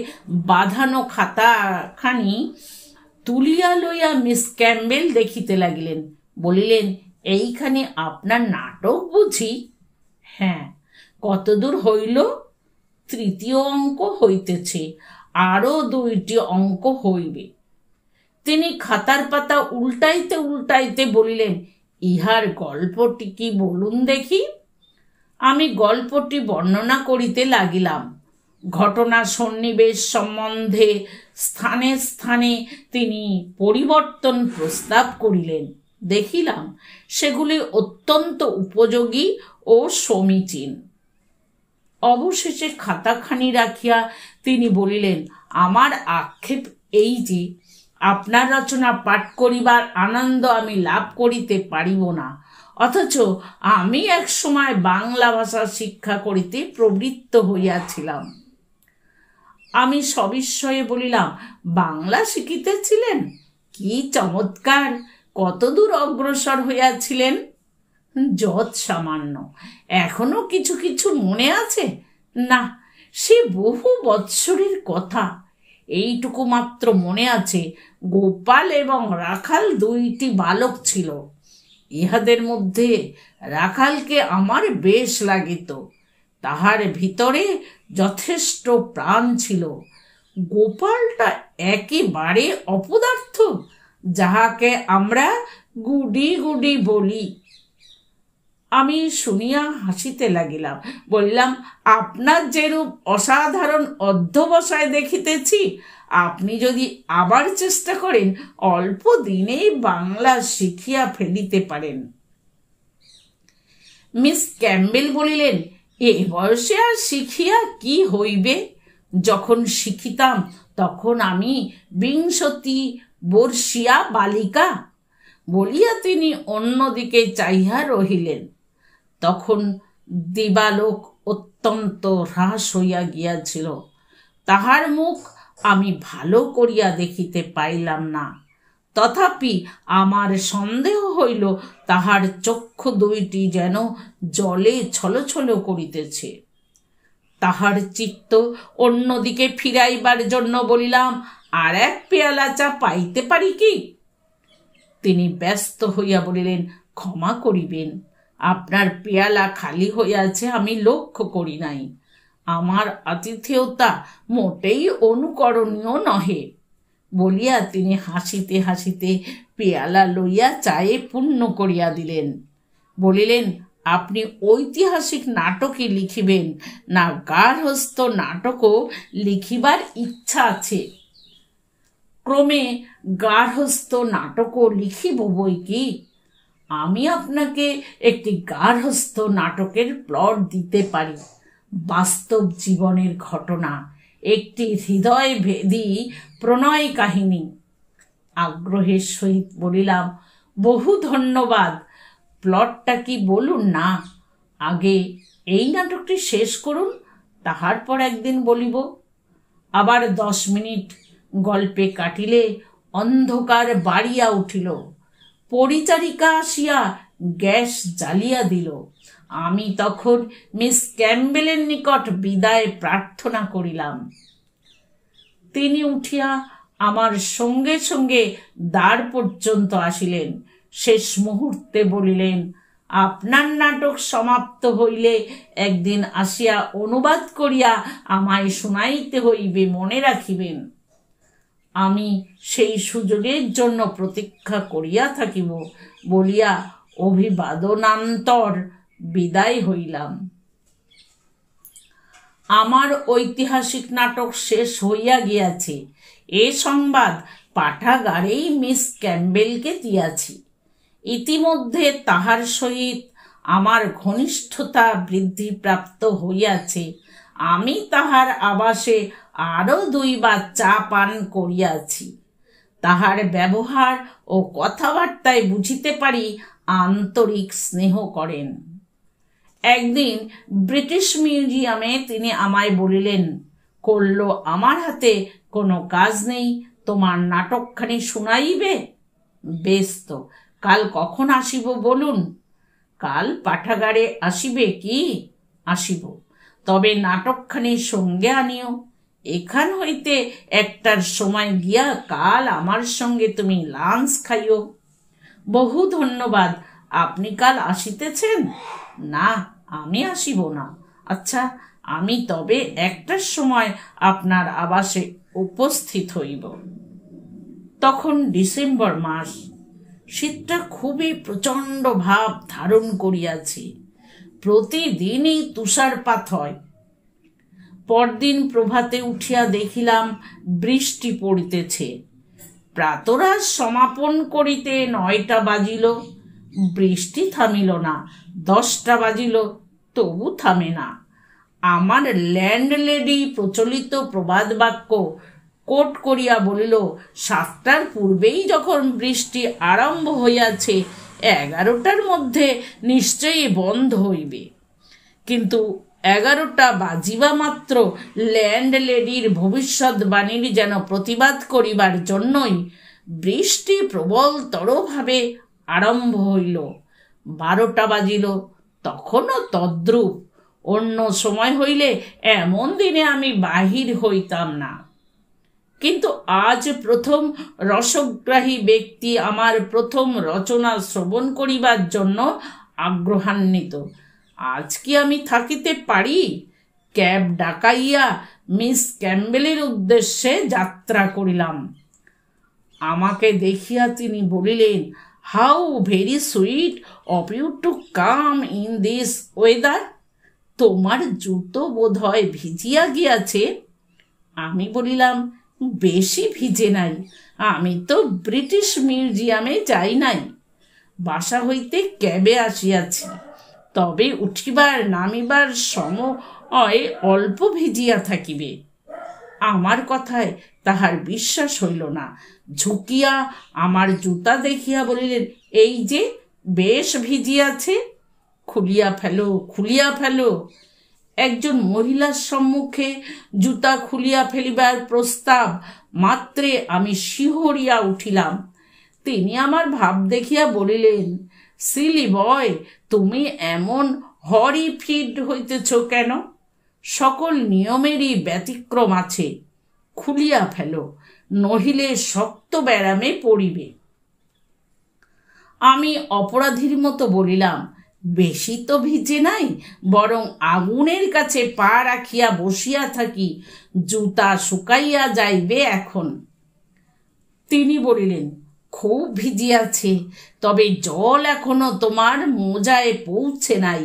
বাঁধানো খাতাখানি তুলিয়া লইয়া মিস ক্যাম্বেল দেখিতে লাগিলেন বলিলেন এইখানে আপনার নাটক বুঝি হ্যাঁ কতদূর হইল তৃতীয় অঙ্ক হইতেছে আরও দুইটি অঙ্ক হইবে তিনি খাতার পাতা উল্টাইতে উল্টাইতে বলিলেন ইহার গল্পটি কি বলুন দেখি আমি গল্পটি বর্ণনা করিতে লাগিলাম ঘটনা সন্নিবেশ সম্বন্ধে স্থানে স্থানে তিনি পরিবর্তন প্রস্তাব করিলেন দেখিলাম সেগুলি অত্যন্ত উপযোগী ও সমীচীন অবশেষে খাতাখানি রাখিয়া তিনি বলিলেন আমার আক্ষেপ এই যে আপনার রচনা পাঠ করিবার আনন্দ আমি লাভ করিতে পারিব না অথচ আমি এক সময় বাংলা ভাষা শিক্ষা করিতে প্রবৃত্ত হইয়াছিলাম আমি সবিস্ময়ে বলিলাম বাংলা শিখিতেছিলেন কি চমৎকার কতদূর অগ্রসর হইয়াছিলেন যৎ সামান্য এখনো কিছু কিছু মনে আছে না সে বহু বৎসরের কথা এইটুকু মাত্র মনে আছে গোপাল এবং রাখাল দুইটি বালক ছিল ইহাদের মধ্যে রাখালকে আমার বেশ লাগিত তাহার ভিতরে যথেষ্ট প্রাণ ছিল গোপালটা একেবারে অপদার্থ যাহাকে আমরা গুডি গুডি বলি আমি শুনিয়া হাসিতে লাগিলাম বলিলাম আপনার যেরূপ অসাধারণ অধ্যবসায় দেখিতেছি আপনি যদি আবার চেষ্টা করেন অল্প দিনেই বাংলা শিখিয়া ফেলিতে পারেন মিস ক্যাম্বেল বলিলেন এ বয়সে আর শিখিয়া কি হইবে যখন শিখিতাম তখন আমি বিংশতি বর্ষিয়া বালিকা বলিয়া তিনি অন্যদিকে চাইয়া রহিলেন তখন দিবালোক অত্যন্ত হ্রাস হইয়া গিয়াছিল তাহার মুখ আমি ভালো করিয়া দেখিতে পাইলাম না তথাপি আমার সন্দেহ হইল তাহার চক্ষু দুইটি যেন জলে ছলছল করিতেছে তাহার চিত্ত অন্যদিকে ফিরাইবার জন্য বলিলাম আর এক পেয়ালা চা পাইতে পারি কি তিনি ব্যস্ত হইয়া বলিলেন ক্ষমা করিবেন আপনার পেয়ালা খালি হইয়াছে আমি লক্ষ্য করি নাই আমার আতিথেয়তা মোটেই অনুকরণীয় নহে বলিয়া তিনি হাসিতে হাসিতে পেয়ালা লইয়া চায়ে পূর্ণ করিয়া দিলেন বলিলেন আপনি ঐতিহাসিক নাটকই লিখিবেন না গার্হস্থ নাটকও লিখিবার ইচ্ছা আছে ক্রমে গার্হস্থ নাটকও লিখিব বই কি আমি আপনাকে একটি গার্হস্থ নাটকের প্লট দিতে পারি বাস্তব জীবনের ঘটনা একটি হৃদয় ভেদি প্রণয় কাহিনী আগ্রহের সহিত বলিলাম বহু ধন্যবাদ প্লটটা কি বলুন না আগে এই নাটকটি শেষ করুন তাহার পর একদিন বলিব আবার দশ মিনিট গল্পে কাটিলে অন্ধকার বাড়িয়া উঠিল পরিচারিকা আসিয়া গ্যাস জ্বালিয়া দিল আমি তখন মিস ক্যাম্বেলের নিকট বিদায় প্রার্থনা করিলাম তিনি উঠিয়া আমার সঙ্গে সঙ্গে দ্বার পর্যন্ত আসিলেন শেষ মুহূর্তে বলিলেন আপনার নাটক সমাপ্ত হইলে একদিন আসিয়া অনুবাদ করিয়া আমায় শুনাইতে হইবে মনে রাখিবেন আমি সেই সুযোগের জন্য প্রতীক্ষা করিয়া থাকিব বলিয়া অভিবাদনান্তর বিদায় হইলাম আমার ঐতিহাসিক নাটক শেষ হইয়া গিয়াছে এ সংবাদ পাঠাগারেই মিস ক্যাম্বেলকে দিয়াছি ইতিমধ্যে তাহার সহিত আমার ঘনিষ্ঠতা বৃদ্ধিপ্রাপ্ত হইয়াছে আমি তাহার আবাসে আরও দুইবার চা পান করিয়াছি তাহার ব্যবহার ও কথাবার্তায় বুঝিতে পারি আন্তরিক স্নেহ করেন একদিন ব্রিটিশ মিউজিয়ামে তিনি আমায় বলিলেন করল আমার হাতে কোনো কাজ নেই তোমার নাটকখানি শুনাইবে বেশ তো কাল কখন আসিব বলুন কাল পাঠাগারে আসিবে কি আসিব তবে নাটকখানি সঙ্গে আনিও এখান হইতে একটার সময় গিয়া কাল আমার সঙ্গে তুমি লাঞ্চ খাইও বহু ধন্যবাদ আপনি কাল আসিতেছেন না আমি আসিব না আচ্ছা আমি তবে একটার সময় আপনার আবাসে উপস্থিত হইব তখন ডিসেম্বর মাস শীতটা খুবই প্রচণ্ড ভাব ধারণ করিয়াছি প্রতিদিনই তুষারপাত হয় পরদিন প্রভাতে উঠিয়া দেখিলাম বৃষ্টি পড়িতেছে প্রাতরাশ সমাপন করিতে নয়টা বাজিল বৃষ্টি থামিল না দশটা বাজিল তবু থামে না আমার ল্যান্ডলেডি প্রচলিত প্রবাদ বাক্য কোট করিয়া বলিল সাতটার পূর্বেই যখন বৃষ্টি আরম্ভ হইয়াছে এগারোটার মধ্যে নিশ্চয়ই বন্ধ হইবে কিন্তু এগারোটা বাজিবা মাত্র ল্যান্ডলেডির ভবিষ্যৎবাণীর যেন প্রতিবাদ করিবার জন্যই বৃষ্টি প্রবলতরভাবে আরম্ভ হইল বারোটা বাজিল তখনও তদ্রূপ অন্য সময় হইলে এমন দিনে আমি বাহির হইতাম না কিন্তু আজ প্রথম রসগ্রাহী ব্যক্তি আমার প্রথম রচনা শ্রবণ করিবার জন্য আগ্রহান্বিত আজ কি আমি থাকিতে পারি ক্যাব ডাকাইয়া মিস ক্যাম্বেলের উদ্দেশ্যে যাত্রা করিলাম আমাকে দেখিয়া তিনি বলিলেন how very sweet of you to come in this weather তোমার জুতো বোধ হয় ভিজিয়া গিয়াছে আমি বলিলাম বেশি ভিজে নাই আমি তো ব্রিটিশ মিউজিয়ামে যাই নাই বাসা হইতে ক্যাবে আসিয়াছি তবে উঠিবার নামিবার সময় অল্প ভিজিয়া থাকিবে আমার কথায় তাহার বিশ্বাস হইল না ঝুঁকিয়া আমার জুতা দেখিয়া বলিলেন এই যে বেশ ভিজিয়াছে খুলিয়া ফেলো খুলিয়া ফেলো একজন মহিলার সম্মুখে জুতা খুলিয়া ফেলিবার প্রস্তাব মাত্রে আমি শিহরিয়া উঠিলাম তিনি আমার ভাব দেখিয়া বলিলেন সিলি বয় তুমি এমন হরি ফিড হইতেছ কেন সকল নিয়মেরই ব্যতিক্রম আছে খুলিয়া ফেল নহিলে শক্ত ব্যারামে পড়িবে আমি অপরাধীর মতো বলিলাম বেশি তো ভিজে নাই বরং আগুনের কাছে পা রাখিয়া বসিয়া থাকি জুতা শুকাইয়া যাইবে এখন তিনি বলিলেন খুব ভিজিয়াছে তবে জল এখনো তোমার মোজায় পৌঁছে নাই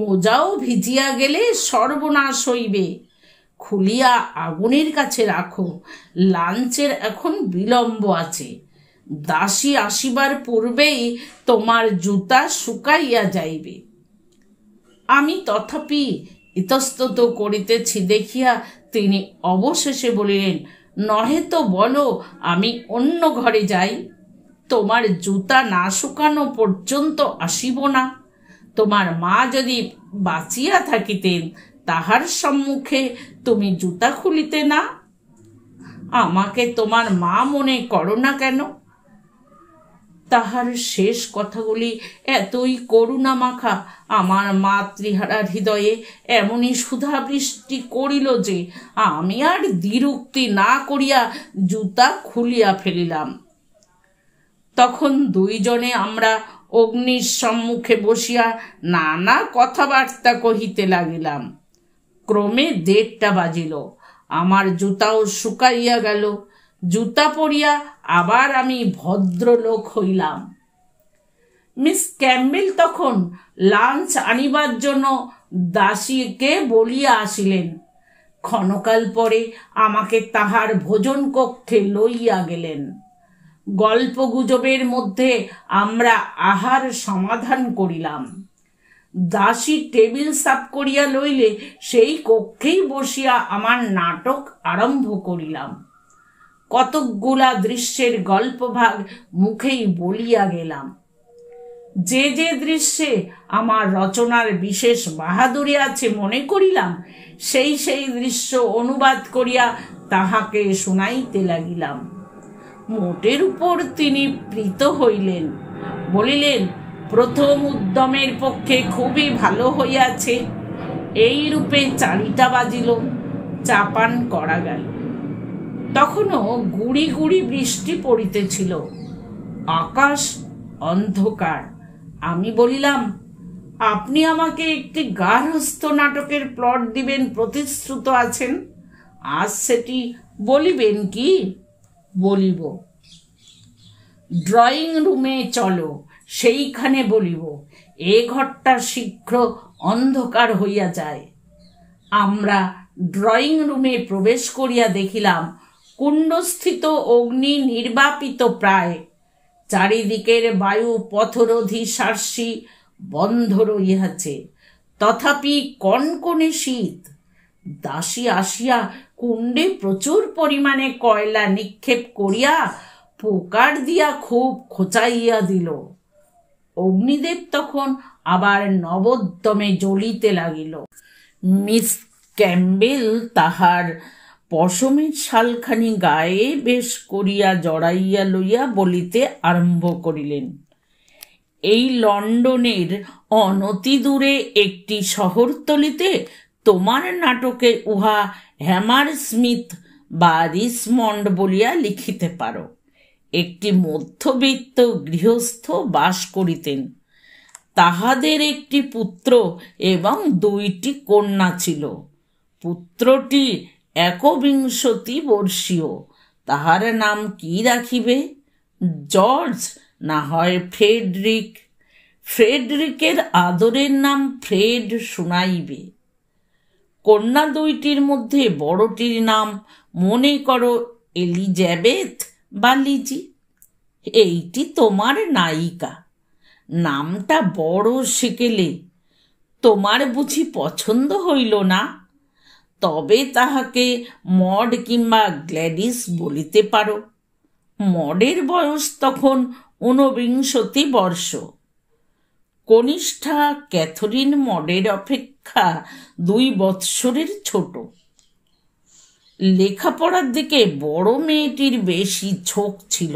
মোজাও ভিজিয়া গেলে সর্বনাশ হইবে খুলিয়া আগুনের কাছে রাখো লাঞ্চের এখন বিলম্ব আছে দাসী আসিবার পূর্বেই তোমার জুতা শুকাইয়া যাইবে আমি তথাপি ইতস্তত করিতেছি দেখিয়া তিনি অবশেষে বলিলেন নহে তো বলো আমি অন্য ঘরে যাই তোমার জুতা না শুকানো পর্যন্ত আসিব না তোমার মা যদি বাঁচিয়া থাকিতেন তাহার সম্মুখে তুমি জুতা খুলিতে না আমাকে তোমার মা মনে করো না কেন তাহার শেষ কথাগুলি এতই করুণা মাখা আমার মাতৃহারা হৃদয়ে এমনই বৃষ্টি করিল যে আমি আর দ্বিরুক্তি না করিয়া জুতা খুলিয়া ফেলিলাম তখন দুইজনে আমরা অগ্নির সম্মুখে বসিয়া নানা কথাবার্তা কহিতে লাগিলাম ক্রমে দেড়টা বাজিল আমার জুতাও শুকাইয়া গেল জুতা পরিয়া আবার আমি ভদ্রলোক হইলাম মিস ক্যাম্বেল তখন লাঞ্চ আনিবার জন্য দাসীকে বলিয়া আসিলেন ক্ষণকাল পরে আমাকে তাহার ভোজন কক্ষে লইয়া গেলেন গল্প গুজবের মধ্যে আমরা আহার সমাধান করিলাম দাসী টেবিল সাফ করিয়া লইলে সেই কক্ষেই বসিয়া আমার নাটক আরম্ভ করিলাম কতকগুলা দৃশ্যের গল্পভাগ মুখেই বলিয়া গেলাম যে যে দৃশ্যে আমার রচনার বিশেষ বাহাদুরি আছে মনে করিলাম সেই সেই দৃশ্য অনুবাদ করিয়া তাহাকে শুনাইতে লাগিলাম মোটের উপর তিনি প্রীত হইলেন বলিলেন প্রথম উদ্যমের পক্ষে খুবই ভালো হইয়াছে এই রূপে চারিটা বাজিল চাপান করা গেল তখনও গুড়ি গুড়ি বৃষ্টি পড়িতেছিল আকাশ অন্ধকার আমি বলিলাম আপনি আমাকে একটি গার্হস্থ নাটকের প্লট দিবেন প্রতিশ্রুত আছেন আজ সেটি বলিবেন কি বলিব ড্রয়িং রুমে চলো সেইখানে বলিব এ ঘরটা শীঘ্র অন্ধকার হইয়া যায় আমরা ড্রয়িং রুমে প্রবেশ করিয়া দেখিলাম কুণ্ডস্থিত অগ্নি নির্বাপিত প্রায় চারিদিকের বায়ু পথরোধী শ্বাসী বন্ধ রইয়াছে তথাপি কনকনে শীত দাসী আসিয়া কুণ্ডে প্রচুর পরিমাণে কয়লা নিক্ষেপ করিয়া পোকার দিয়া খুব খোঁচাইয়া দিল অগ্নিদেব তখন আবার নবদ্যমে জ্বলিতে লাগিল মিস ক্যাম্বেল তাহার পশমের শালখানি গায়ে বেশ করিয়া জড়াইয়া লইয়া বলিতে আরম্ভ করিলেন এই লন্ডনের অনতি দূরে একটি শহরতলিতে তোমার নাটকে উহা হ্যামার স্মিথ বা রিসমন্ড বলিয়া লিখিতে পারো একটি মধ্যবিত্ত গৃহস্থ বাস করিতেন তাহাদের একটি পুত্র এবং দুইটি কন্যা ছিল পুত্রটি একবিংশতি বর্ষীয় তাহার নাম কি রাখিবে জর্জ না হয় ফ্রেডরিক ফ্রেডরিকের আদরের নাম ফ্রেড শুনাইবে কন্যা দুইটির মধ্যে বড়টির নাম মনে করো এলিজাবেথ বালিজি এইটি তোমার নায়িকা নামটা বড় সেকেলে তোমার বুঝি পছন্দ হইল না তবে তাহাকে মড কিংবা গ্ল্যাডিস বলিতে পারো মডের বয়স তখন ঊনবিংশতি বর্ষ কনিষ্ঠা ক্যাথরিন মডের অপেক্ষা দুই বৎসরের ছোট লেখাপড়ার দিকে বড় মেয়েটির বেশি ঝোঁক ছিল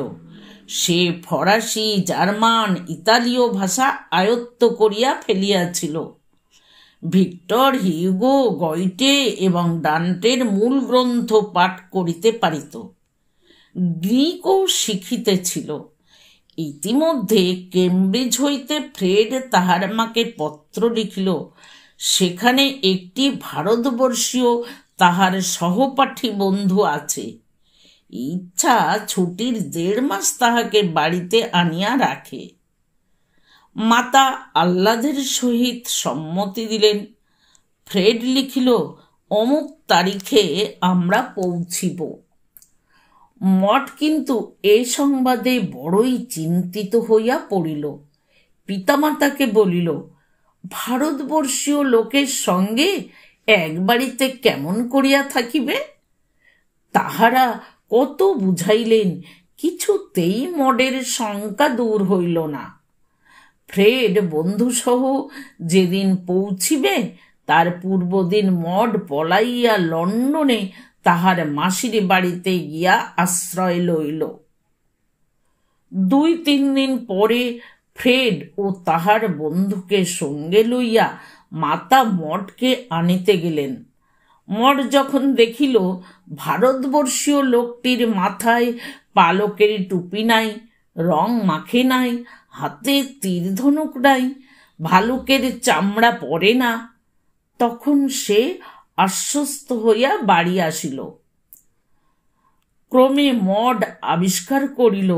সে ফরাসি জার্মান ইতালীয় ভাষা আয়ত্ত করিয়া ফেলিয়াছিল ভিক্টর হিউগো গয়টে এবং ডান্টের মূল গ্রন্থ পাঠ করিতে পারিত গ্রিকও শিখিতেছিল ইতিমধ্যে কেমব্রিজ হইতে ফ্রেড তাহার মাকে পত্র লিখিল সেখানে একটি ভারতবর্ষীয় তাহার সহপাঠী বন্ধু আছে ইচ্ছা ছুটির দেড় মাস তাহাকে বাড়িতে আনিয়া রাখে মাতা আহ্লাদের সহিত সম্মতি দিলেন ফ্রেড লিখিল অমুক তারিখে আমরা পৌঁছিব মঠ কিন্তু এ সংবাদে বড়ই চিন্তিত হইয়া পড়িল পিতামাতাকে বলিল ভারতবর্ষীয় লোকের সঙ্গে এক বাড়িতে কেমন করিয়া থাকিবে তাহারা কত বুঝাইলেন কিছুতেই মডের শঙ্কা দূর হইল না ফ্রেড বন্ধুসহ যেদিন পৌঁছিবে তার পূর্বদিন মড পলাইয়া লন্ডনে তাহার মাসির বাড়িতে গিয়া আশ্রয় লইল দুই তিন দিন পরে ফ্রেড ও তাহার বন্ধুকে সঙ্গে লইয়া মাতা মঠকে আনিতে গেলেন মঠ যখন দেখিল ভারতবর্ষীয় লোকটির মাথায় পালকের টুপি নাই রং মাখে নাই হাতে তীর ধনুক নাই ভালুকের চামড়া পরে না তখন সে আশ্বস্ত হইয়া বাড়ি আসিল ক্রমে মড আবিষ্কার করিল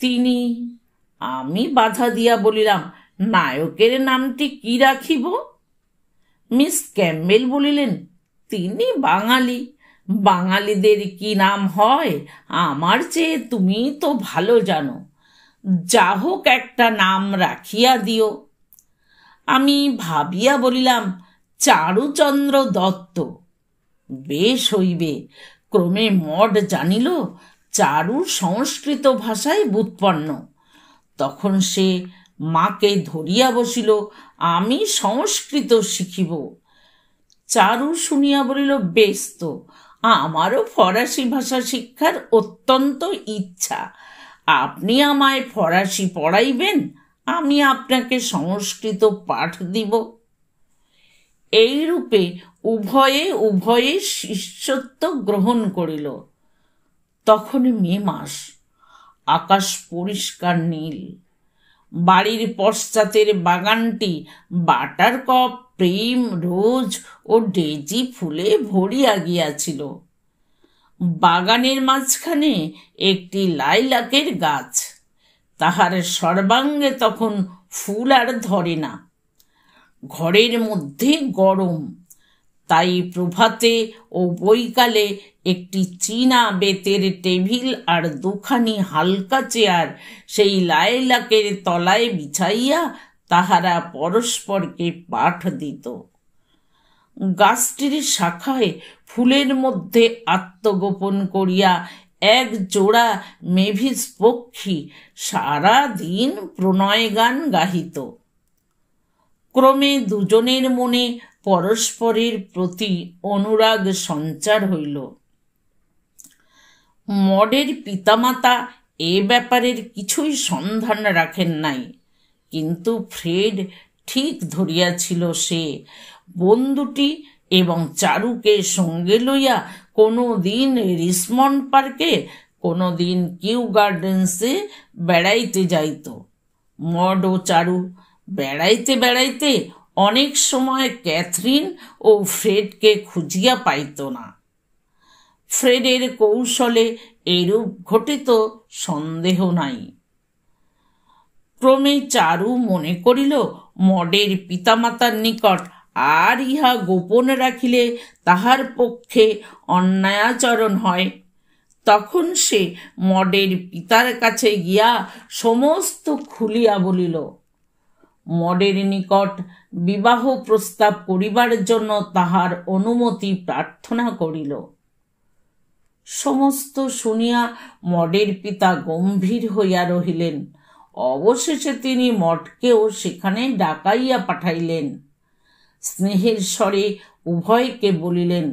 তিনি আমি বাধা দিয়া বলিলাম নায়কের নামটি কি রাখিব মিস ক্যাম্বেল বলিলেন তিনি বাঙালি বাঙালিদের কি নাম হয় আমার চেয়ে তুমি তো ভালো জানো যা হোক একটা নাম রাখিয়া দিও আমি ভাবিয়া বলিলাম চারুচন্দ্র দত্ত বেশ হইবে ক্রমে মড জানিল চারু সংস্কৃত ভাষায় বুৎপন্ন তখন সে মাকে ধরিয়া বসিল আমি সংস্কৃত শিখিব চারু শুনিয়া বলিল বেশ তো আমারও ফরাসি ভাষা শিক্ষার অত্যন্ত ইচ্ছা আপনি আমায় ফরাসি পড়াইবেন আমি আপনাকে সংস্কৃত পাঠ দিব এই রূপে উভয়ে উভয়ে শিষ্যত্ব গ্রহণ করিল তখন মে মাস আকাশ পরিষ্কার নীল বাড়ির পশ্চাতের বাগানটি বাটার কপ প্রেম রোজ ও ডেজি ফুলে ভরিয়া গিয়াছিল বাগানের মাঝখানে একটি লাইলাকের গাছ তাহার সর্বাঙ্গে তখন ফুল আর ধরে না ঘরের মধ্যে গরম তাই প্রভাতে ও বৈকালে একটি চীনা বেতের টেবিল আর দুখানি হালকা চেয়ার সেই লাইলাকের তলায় বিছাইয়া তাহারা পরস্পরকে পাঠ দিত গাছটির শাখায় ফুলের মধ্যে আত্মগোপন করিয়া এক জোড়া মেভিস পক্ষী সারা দিন প্রণয় গান গাহিত ক্রমে দুজনের মনে পরস্পরের প্রতি অনুরাগ সঞ্চার হইল মডের পিতামাতা এ ব্যাপারের কিছুই সন্ধান রাখেন নাই কিন্তু ফ্রেড ঠিক ধরিয়াছিল সে বন্ধুটি এবং চারুকে সঙ্গে লইয়া কোনো দিন রিসমন্ড পার্কে কোনো দিন কিউ গার্ডেন্সে বেড়াইতে যাইত মড ও চারু বেড়াইতে বেড়াইতে অনেক সময় ক্যাথরিন ও ফ্রেডকে খুঁজিয়া পাইত না ফ্রেডের কৌশলে এরূপ ঘটিত সন্দেহ নাই ক্রমে চারু মনে করিল মডের পিতামাতার নিকট আর ইহা গোপন রাখিলে তাহার পক্ষে অন্যায়াচরণ হয় তখন সে মডের পিতার কাছে গিয়া সমস্ত খুলিয়া বলিল মডের নিকট বিবাহ প্রস্তাব করিবার জন্য তাহার অনুমতি প্রার্থনা করিল সমস্ত শুনিয়া মডের পিতা গম্ভীর হইয়া রহিলেন অবশেষে তিনি মঠকেও সেখানে ডাকাইয়া পাঠাইলেন স্নেহের স্বরে উভয়কে বলিলেন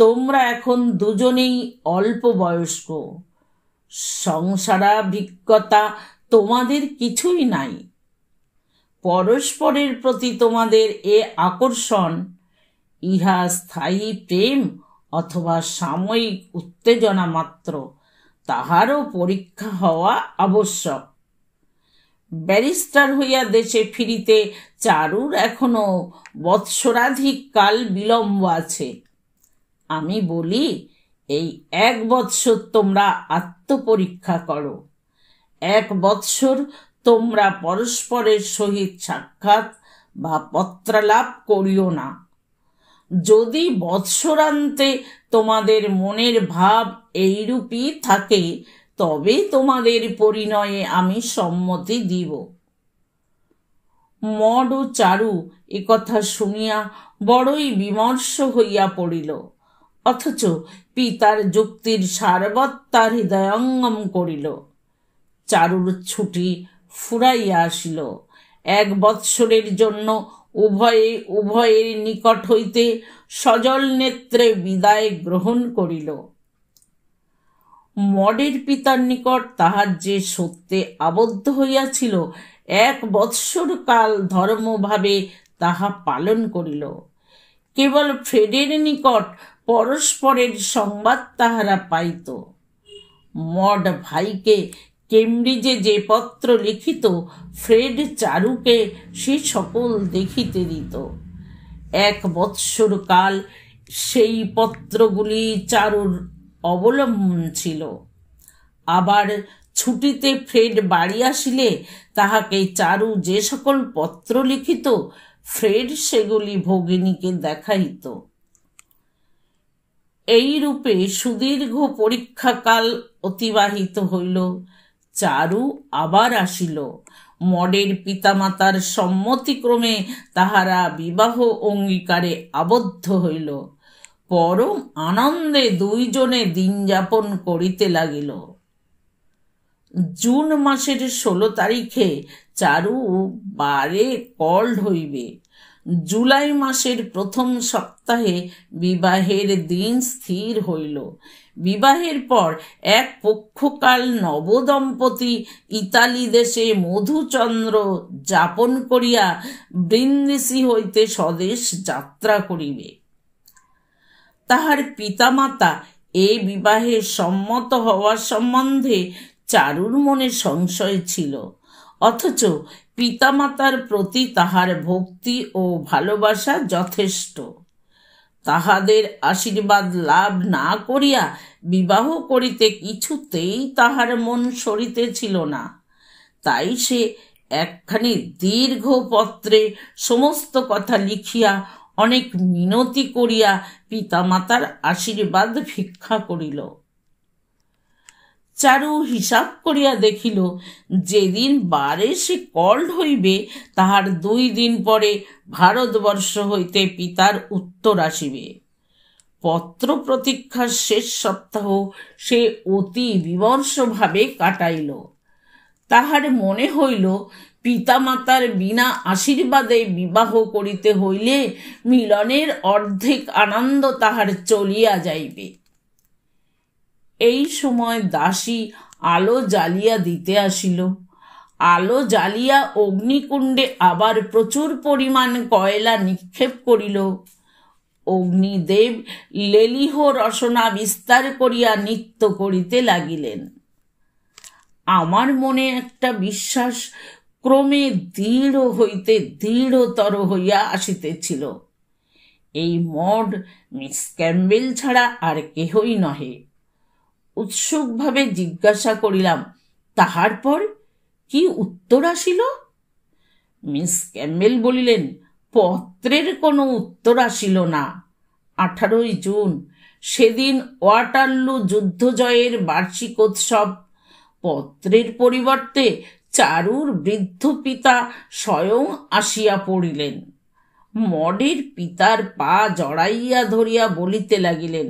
তোমরা এখন দুজনেই অল্প বয়স্ক সংসারাভিজ্ঞতা তোমাদের কিছুই নাই পরস্পরের প্রতি তোমাদের এ আকর্ষণ ইহা স্থায়ী প্রেম অথবা সাময়িক উত্তেজনা মাত্র তাহারও পরীক্ষা হওয়া আবশ্যক ব্যারিস্টার হইয়া দেশে ফিরিতে চারুর এখনো বৎসরাধিক কাল বিলম্ব আছে আমি বলি এই এক বৎসর তোমরা আত্মপরীক্ষা করো এক বৎসর তোমরা পরস্পরের সহিত সাক্ষাৎ বা পত্রালাপ করিও না যদি বৎসরান্তে তোমাদের মনের ভাব এইরূপই থাকে তবে তোমাদের পরিণয়ে আমি সম্মতি দিব মড ও চারু একথা শুনিয়া বড়ই বিমর্ষ হইয়া পড়িল অথচ পিতার যুক্তির সারবত্তা হৃদয়ঙ্গম করিল চারুর ছুটি ফুরাইয়া আসিল এক বৎসরের জন্য উভয়ে উভয়ের নিকট হইতে সজল নেত্রে বিদায় গ্রহণ করিল মডের পিতার নিকট তাহার যে সত্যে আবদ্ধ হইয়াছিল এক বৎসর কাল ধর্মভাবে তাহা পালন করিল কেবল ফ্রেডের নিকট পরস্পরের সংবাদ তাহারা পাইত মড ভাইকে কেমব্রিজে যে পত্র লিখিত ফ্রেড চারুকে সে সকল দেখিতে দিত এক বৎসর কাল সেই পত্রগুলি চারুর অবলম্বন ছিল আবার ছুটিতে ফ্রেড বাড়ি আসিলে তাহাকে চারু যে সকল পত্র লিখিত ফ্রেড সেগুলি ভগিনীকে দেখাইত এই রূপে সুদীর্ঘ পরীক্ষাকাল অতিবাহিত হইল চারু আবার আসিল মডের পিতামাতার সম্মতিক্রমে তাহারা বিবাহ অঙ্গীকারে আবদ্ধ হইল পরম আনন্দে দুইজনে দিন যাপন করিতে লাগিল জুন মাসের ষোলো তারিখে চারু বারে কল হইবে জুলাই মাসের প্রথম সপ্তাহে বিবাহের দিন স্থির হইল বিবাহের পর এক পক্ষকাল নবদম্পতি ইতালি দেশে মধুচন্দ্র যাপন করিয়া বৃন্দিসি হইতে স্বদেশ যাত্রা করিবে তাহার পিতামাতা এ বিবাহে সম্মত হওয়ার সম্বন্ধে চারুর মনে সংশয় ছিল অথচ পিতামাতার প্রতি তাহার ভক্তি ও ভালোবাসা যথেষ্ট তাহাদের আশীর্বাদ লাভ না করিয়া বিবাহ করিতে কিছুতেই তাহার মন সরিতেছিল না তাই সে একখানি দীর্ঘ পত্রে সমস্ত কথা লিখিয়া অনেক মিনতি করিয়া পিতামাতার আশীর্বাদ ভিক্ষা করিল চারু হিসাব করিয়া দেখিল যেদিন বারে সে কল্ড হইবে তাহার দুই দিন পরে ভারতবর্ষ হইতে পিতার উত্তর আসিবে পত্র প্রতীক্ষার শেষ সপ্তাহ সে অতি বিমর্ষভাবে কাটাইল তাহার মনে হইল পিতামাতার বিনা আশীর্বাদে বিবাহ করিতে হইলে মিলনের অর্ধেক আনন্দ তাহার চলিয়া যাইবে এই সময় দাসী আলো জ্বালিয়া দিতে আসিল আলো জ্বালিয়া অগ্নিকুণ্ডে আবার প্রচুর পরিমাণ কয়লা নিক্ষেপ করিল অগ্নিদেব লেলিহ রসনা বিস্তার করিয়া নৃত্য করিতে লাগিলেন আমার মনে একটা বিশ্বাস ক্রমে দৃঢ় হইতে দৃঢ়তর হইয়া আসিতেছিল এই মড মিস ক্যাম্বেল ছাড়া আর কেহই নহে উৎসুকভাবে জিজ্ঞাসা করিলাম তাহার পর কি উত্তর আসিল মিস ক্যাম্বেল বলিলেন পত্রের কোনো উত্তর আসিল না আঠারোই জুন সেদিন ওয়াটারলু যুদ্ধ জয়ের বার্ষিকোৎসব পত্রের পরিবর্তে চারুর বৃদ্ধ পিতা স্বয়ং আসিয়া পড়িলেন মডের পিতার পা জড়াইয়া ধরিয়া বলিতে লাগিলেন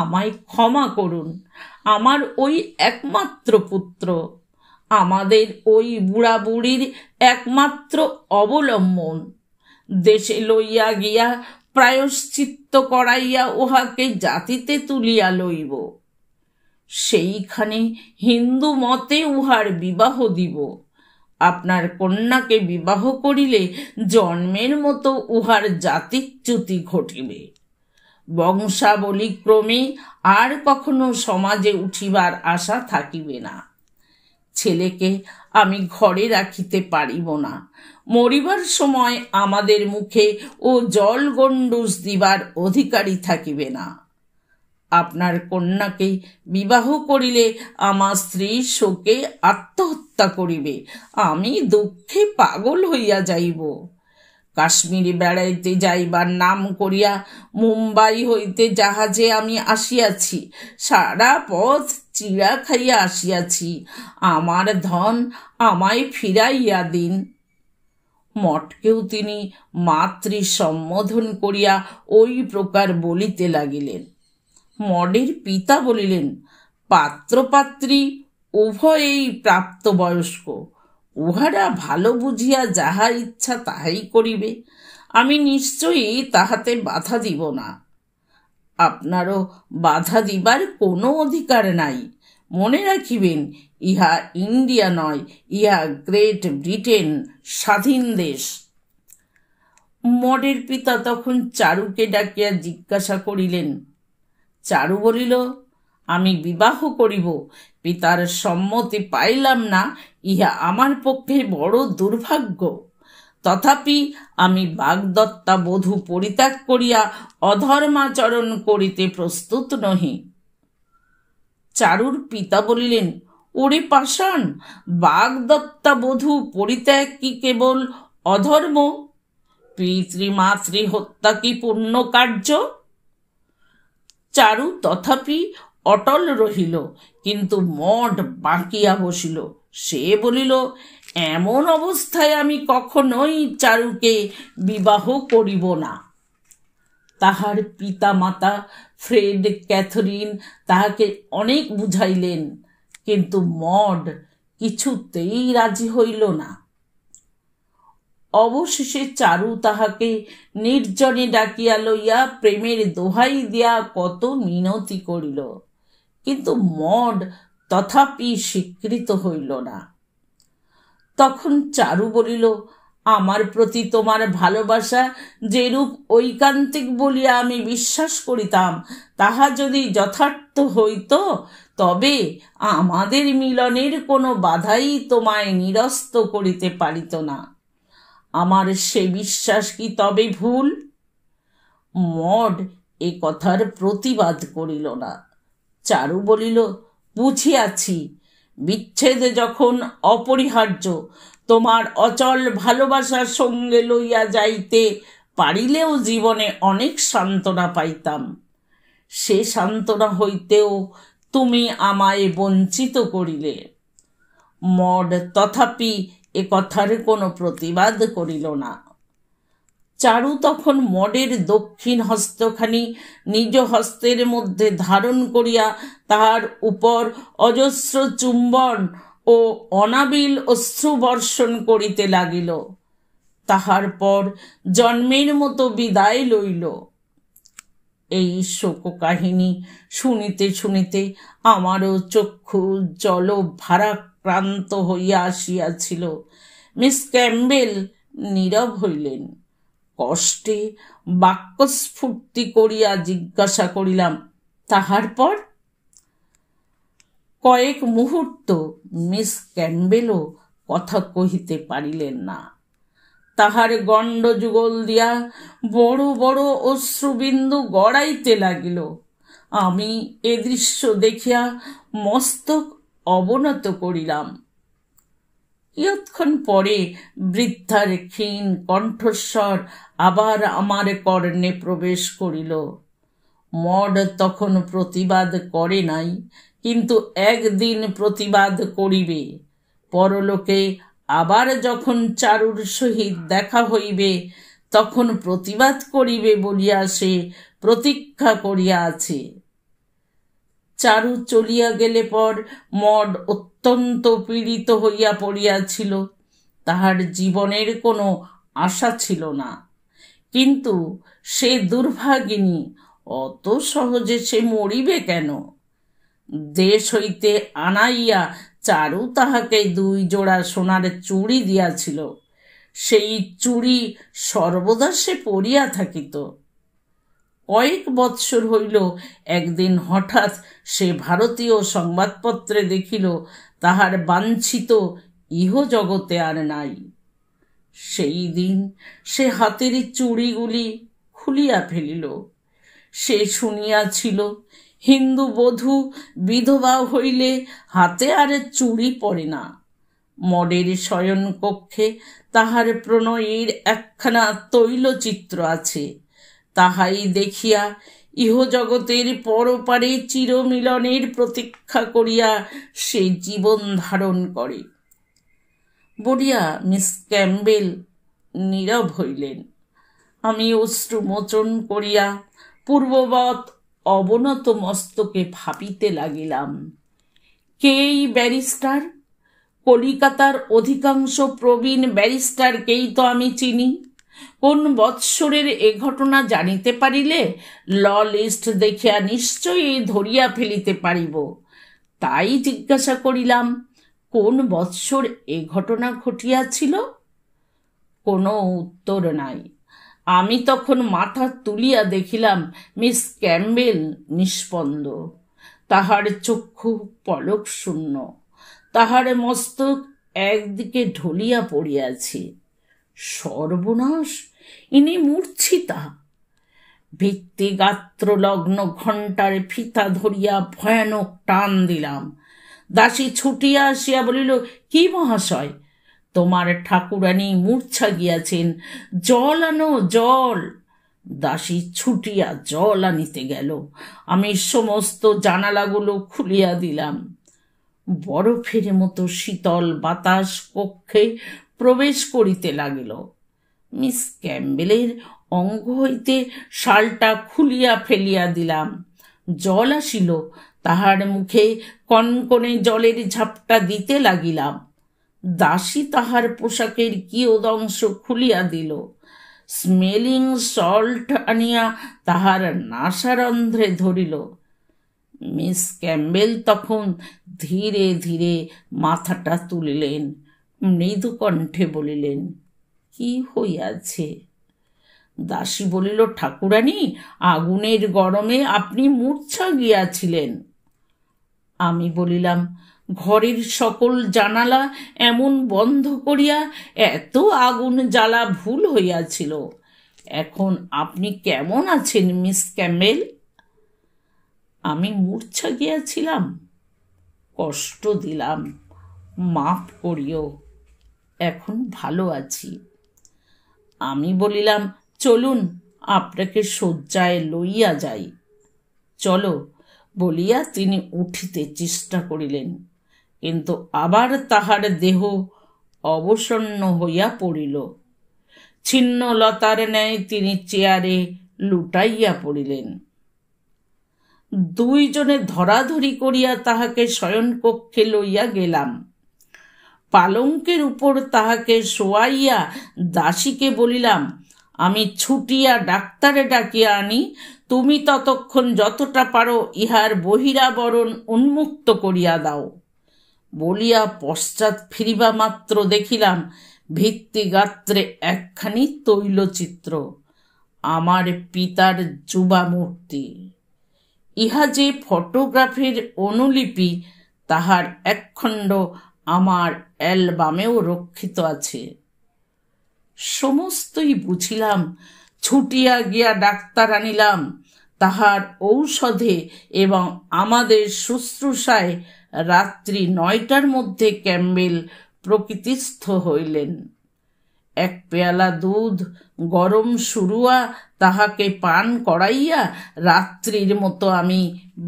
আমায় ক্ষমা করুন আমার ওই একমাত্র পুত্র আমাদের ওই বুড়া বুড়ির একমাত্র অবলম্বন দেশে লইয়া গিয়া প্রায়শ্চিত্ত করাইয়া উহাকে জাতিতে তুলিয়া লইব সেইখানে হিন্দু মতে উহার বিবাহ দিব আপনার কন্যাকে বিবাহ করিলে জন্মের মতো উহার জাতিচ্যুতি ঘটিবে বংশাবলিক্রমে আর কখনো সমাজে উঠিবার আশা থাকিবে না ছেলেকে আমি ঘরে রাখিতে পারিব না মরিবার সময় আমাদের মুখে ও জল গণ্ডুস দিবার অধিকারী থাকিবে না আপনার কন্যাকে বিবাহ করিলে আমার স্ত্রী শোকে আত্মহত্যা করিবে আমি দুঃখে পাগল হইয়া যাইব কাশ্মীরে বেড়াইতে যাইবার নাম করিয়া মুম্বাই হইতে জাহাজে আমি আসিয়াছি সারা পথ চিড়া খাইয়া আসিয়াছি আমার ধন আমায় ফিরাইয়া দিন মঠকেও তিনি মাতৃ সম্বোধন করিয়া ওই প্রকার বলিতে লাগিলেন মডের পিতা বলিলেন পাত্রপাত্রী উভয়েই প্রাপ্তবয়স্ক উহারা ভালো বুঝিয়া যাহা ইচ্ছা তাহাই করিবে আমি নিশ্চয়ই তাহাতে বাধা দিব না আপনারও বাধা দিবার কোনো অধিকার নাই মনে রাখিবেন ইহা ইন্ডিয়া নয় ইহা গ্রেট ব্রিটেন স্বাধীন দেশ মডের পিতা তখন চারুকে ডাকিয়া জিজ্ঞাসা করিলেন চারু বলিল আমি বিবাহ করিব পিতার সম্মতি পাইলাম না ইহা আমার পক্ষে বড় দুর্ভাগ্য তথাপি আমি বাগদত্তা বধূ পরিত্যাগ করিয়া অধর্মাচরণ করিতে প্রস্তুত নহি চারুর পিতা বলিলেন ওরে পাষাণ বাগদত্তা বধূ পরিত্যাগ কি কেবল অধর্ম পিতৃমাতৃ হত্যা কি পূর্ণ কার্য চারু তথাপি অটল রহিল কিন্তু মঠ বাঁকিয়া বসিল সে বলিল এমন অবস্থায় আমি কখনোই চারুকে বিবাহ করিব না তাহার পিতা মাতা ফ্রেড ক্যাথরিন তাহাকে অনেক বুঝাইলেন কিন্তু মড কিছুতেই রাজি হইল না অবশেষে চারু তাহাকে নির্জনে ডাকিয়া লইয়া প্রেমের দোহাই দিয়া কত মিনতি করিল কিন্তু মড তথাপি স্বীকৃত হইল না তখন চারু বলিল আমার প্রতি তোমার ভালোবাসা যেরূপ ঐকান্তিক বলিয়া আমি বিশ্বাস করিতাম তাহা যদি যথার্থ হইত তবে আমাদের মিলনের কোনো বাধাই তোমায় নিরস্ত করিতে পারিত না আমার সে বিশ্বাস কি তবে ভুল মড এ কথার প্রতিবাদ করিল না চারু বলিল বুঝিয়াছি বিচ্ছেদ যখন অপরিহার্য তোমার অচল ভালোবাসার সঙ্গে লইয়া যাইতে পারিলেও জীবনে অনেক সান্ত্বনা পাইতাম সে সান্ত্বনা হইতেও তুমি আমায় বঞ্চিত করিলে মড তথাপি এ কথার কোনো প্রতিবাদ করিল না চারু তখন মডের দক্ষিণ হস্তখানি নিজ হস্তের মধ্যে ধারণ করিয়া তাহার উপর অজস্র চুম্বন ও অনাবিল অশ্রুবর্ষণ করিতে লাগিল তাহার পর জন্মের মতো বিদায় লইল এই শোক কাহিনী শুনিতে শুনিতে আমারও চক্ষু জল ভারাক্রান্ত হইয়া আসিয়াছিল মিস ক্যাম্বেল নীরব হইলেন কষ্টে বাক্যস্ফূর্তি করিয়া জিজ্ঞাসা করিলাম তাহার পর কয়েক মুহূর্ত মিস ক্যাম্বেলও কথা কহিতে পারিলেন না তাহার গণ্ড যুগল দিয়া বড় বড় অশ্রুবিন্দু গড়াইতে লাগিল আমি এ দৃশ্য দেখিয়া মস্তক অবনত করিলাম ইয়ৎক্ষণ পরে বৃদ্ধার ক্ষীণ কণ্ঠস্বর আবার আমার কর্ণে প্রবেশ করিল মড তখন প্রতিবাদ করে নাই কিন্তু একদিন প্রতিবাদ করিবে পরলোকে আবার যখন চারুর সহিত দেখা হইবে তখন প্রতিবাদ করিবে বলিয়া সে প্রতীক্ষা করিয়া আছে চারু চলিয়া গেলে পর মড অত্যন্ত পীড়িত হইয়া পড়িয়াছিল তাহার জীবনের কোনো আশা ছিল না কিন্তু সে দুর্ভাগিনী অত সহজে সে মরিবে কেন দেশ হইতে আনাইয়া চারু তাহাকে দুই জোড়া সোনার চুড়ি দিয়াছিল সেই চুড়ি সর্বদা সে পরিয়া থাকিত কয়েক বৎসর হইল একদিন হঠাৎ সে ভারতীয় সংবাদপত্রে দেখিল তাহার বাঞ্ছিত ইহ জগতে আর নাই সেই দিন সে হাতের চুড়িগুলি খুলিয়া ফেলিল সে শুনিয়াছিল হিন্দু বধূ বিধবা হইলে হাতে আর চুড়ি পড়ে না মডের শয়নকক্ষে তাহার প্রণয়ীর একখানা তৈলচিত্র আছে তাহাই দেখিয়া ইহজগতের পরপারে চিরমিলনের প্রতীক্ষা করিয়া সে জীবন ধারণ করে বলিয়া মিস ক্যাম্বেল নীরব হইলেন আমি অশ্রুমোচন করিয়া পূর্ববৎ অবনত মস্তকে ভাবিতে লাগিলাম কেই ব্যারিস্টার কলিকাতার অধিকাংশ প্রবীণ ব্যারিস্টারকেই তো আমি চিনি কোন বৎসরের এ ঘটনা জানিতে পারিলে ল লিস্ট দেখিয়া নিশ্চয়ই ধরিয়া ফেলিতে পারিব তাই জিজ্ঞাসা করিলাম কোন বৎসর এ ঘটনা ঘটিয়াছিল কোনো উত্তর নাই আমি তখন মাথা তুলিয়া দেখিলাম মিস ক্যাম্বেল নিষ্পন্দ তাহার চক্ষু পলক শূন্য তাহার মস্তক একদিকে ঢলিয়া পড়িয়াছে সর্বনাশ ইনি মূর্ছিতা ভিত্তিগাত্র লগ্ন ঘণ্টার ফিতা ধরিয়া ভয়ানক টান দিলাম দাসী ছুটিয়া আসিয়া বলিল কি মহাশয় তোমার ঠাকুরানী মূর্ছা গিয়াছেন জল আনো জল দাসী ছুটিয়া জল আনিতে গেল আমি সমস্ত জানালাগুলো খুলিয়া দিলাম বরফের মতো শীতল বাতাস কক্ষে প্রবেশ করিতে লাগিল মিস ক্যাম্বেলের অঙ্গ হইতে শালটা খুলিয়া ফেলিয়া দিলাম জল আসিল তাহার মুখে কনকনে জলের ঝাপটা দিতে লাগিলাম দাসী তাহার পোশাকের কি ওদংশ খুলিয়া দিল স্মেলিং সল্ট আনিয়া তাহার নাসারন্ধ্রে ধরিল মিস ক্যাম্বেল তখন ধীরে ধীরে মাথাটা তুলিলেন মৃদু কণ্ঠে বলিলেন কি হইয়াছে দাসী বলিল ঠাকুরানী আগুনের গরমে আপনি মূর্ছা গিয়াছিলেন আমি বলিলাম ঘরের সকল জানালা এমন বন্ধ করিয়া এত আগুন জ্বালা ভুল হইয়াছিল এখন আপনি কেমন আছেন মিস ক্যাম্বেল আমি মূর্ছা গিয়াছিলাম কষ্ট দিলাম মাফ করিও এখন ভালো আছি আমি বলিলাম চলুন আপনাকে শয্যায় লইয়া যাই চলো বলিয়া তিনি উঠিতে চেষ্টা করিলেন কিন্তু আবার তাহার দেহ অবসন্ন হইয়া পড়িল ছিন্ন লতার ন্যায় তিনি চেয়ারে লুটাইয়া পড়িলেন দুইজনে ধরাধরি করিয়া তাহাকে শয়নকক্ষে লইয়া গেলাম পালঙ্কের উপর তাহাকে শোয়াইয়া দাসীকে বলিলাম আমি ছুটিয়া ডাক্তারে ডাকিয়া আনি তুমি ততক্ষণ যতটা পারো ইহার বহিরাবরণ উন্মুক্ত করিয়া দাও বলিয়া পশ্চাৎ ফিরিবা মাত্র দেখিলাম ভিত্তিগাত্রে একখানি তৈলচিত্র আমার পিতার যুবা মূর্তি ইহা যে ফটোগ্রাফির অনুলিপি তাহার একখণ্ড আমার অ্যালবামেও রক্ষিত আছে সমস্তই বুঝিলাম ছুটিয়া গিয়া ডাক্তার আনিলাম তাহার ঔষধে এবং আমাদের শুশ্রূষায় রাত্রি নয়টার মধ্যে ক্যাম্বেল প্রকৃতিস্থ হইলেন এক পেয়ালা দুধ গরম শুরুয়া তাহাকে পান করাইয়া রাত্রির মতো আমি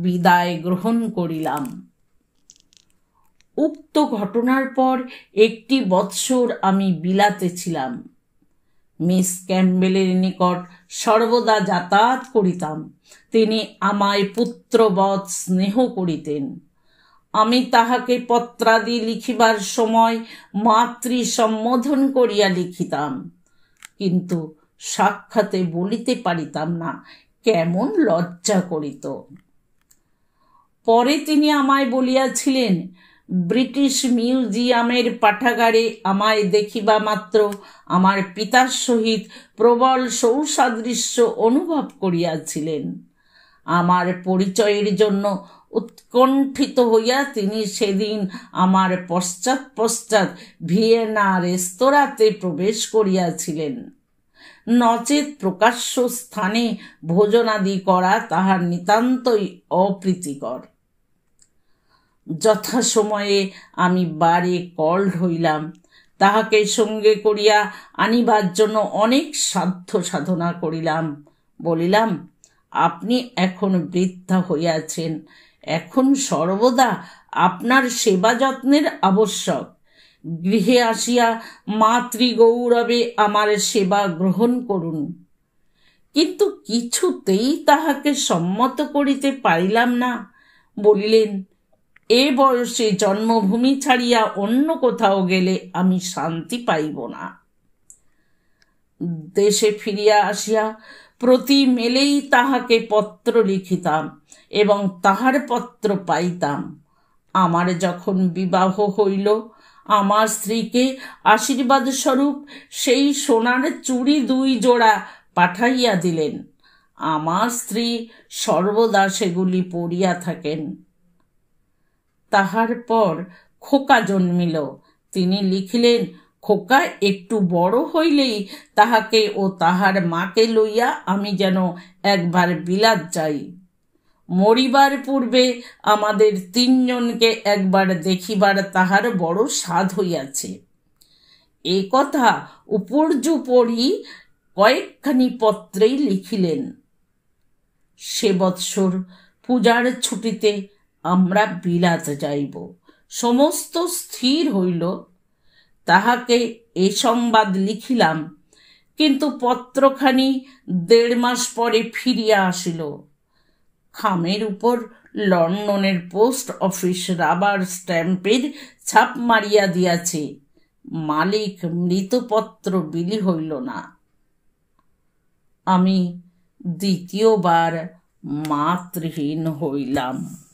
বিদায় গ্রহণ করিলাম উক্ত ঘটনার পর একটি বৎসর আমি বিলাতে ছিলাম মিস ক্যাম্বেলের নিকট সর্বদা যাতায়াত করিতাম তিনি আমায় পুত্রবৎ স্নেহ করিতেন আমি তাহাকে পত্রাদি লিখিবার সময় মাতৃ সম্বোধন করিয়া লিখিতাম কিন্তু সাক্ষাতে বলিতে পারিতাম না কেমন লজ্জা করিত পরে তিনি আমায় বলিয়াছিলেন ব্রিটিশ মিউজিয়ামের পাঠাগারে আমায় দেখিবা মাত্র আমার পিতার সহিত প্রবল সৌসাদৃশ্য অনুভব করিয়াছিলেন আমার পরিচয়ের জন্য উৎকণ্ঠিত হইয়া তিনি সেদিন আমার পশ্চাৎ পশ্চাৎ ভিয়েনা রেস্তোরাঁতে প্রবেশ করিয়াছিলেন নচেত প্রকাশ্য স্থানে ভোজনাদি করা তাহার নিতান্তই অপ্রীতিকর যথাসময়ে আমি বারে কল হইলাম তাহাকে সঙ্গে করিয়া আনিবার জন্য অনেক সাধ্য সাধনা করিলাম বলিলাম আপনি এখন বৃদ্ধা হইয়াছেন এখন সর্বদা আপনার সেবা যত্নের আবশ্যক গৃহে আসিয়া মাতৃগৌরবে আমার সেবা গ্রহণ করুন কিন্তু কিছুতেই তাহাকে সম্মত করিতে পারিলাম না বলিলেন এ বয়সে জন্মভূমি ছাড়িয়া অন্য কোথাও গেলে আমি শান্তি পাইব না দেশে ফিরিয়া আসিয়া প্রতি মেলেই তাহাকে পত্র লিখিতাম এবং তাহার পত্র পাইতাম আমার যখন বিবাহ হইল আমার স্ত্রীকে আশীর্বাদ স্বরূপ সেই সোনার চুড়ি দুই জোড়া পাঠাইয়া দিলেন আমার স্ত্রী সর্বদা সেগুলি পড়িয়া থাকেন তাহার পর খোকা জন্মিল তিনি লিখিলেন খোকা একটু বড় হইলেই তাহাকে ও তাহার মাকে লইয়া আমি যেন একবার বিলাত যাই মরিবার পূর্বে আমাদের তিনজনকে একবার দেখিবার তাহার বড় স্বাদ হইয়াছে এ কথা উপর্যুপরি কয়েকখানি পত্রেই লিখিলেন সে বৎসর পূজার ছুটিতে আমরা বিলাতে যাইব সমস্ত স্থির হইল তাহাকে এ সংবাদ লিখিলাম কিন্তু পত্রখানি দেড় মাস পরে ফিরিয়া আসিল খামের উপর লন্ডনের পোস্ট অফিস রাবার স্ট্যাম্পের ছাপ মারিয়া দিয়াছে মালিক মৃতপত্র বিলি হইল না আমি দ্বিতীয়বার মাতৃহীন হইলাম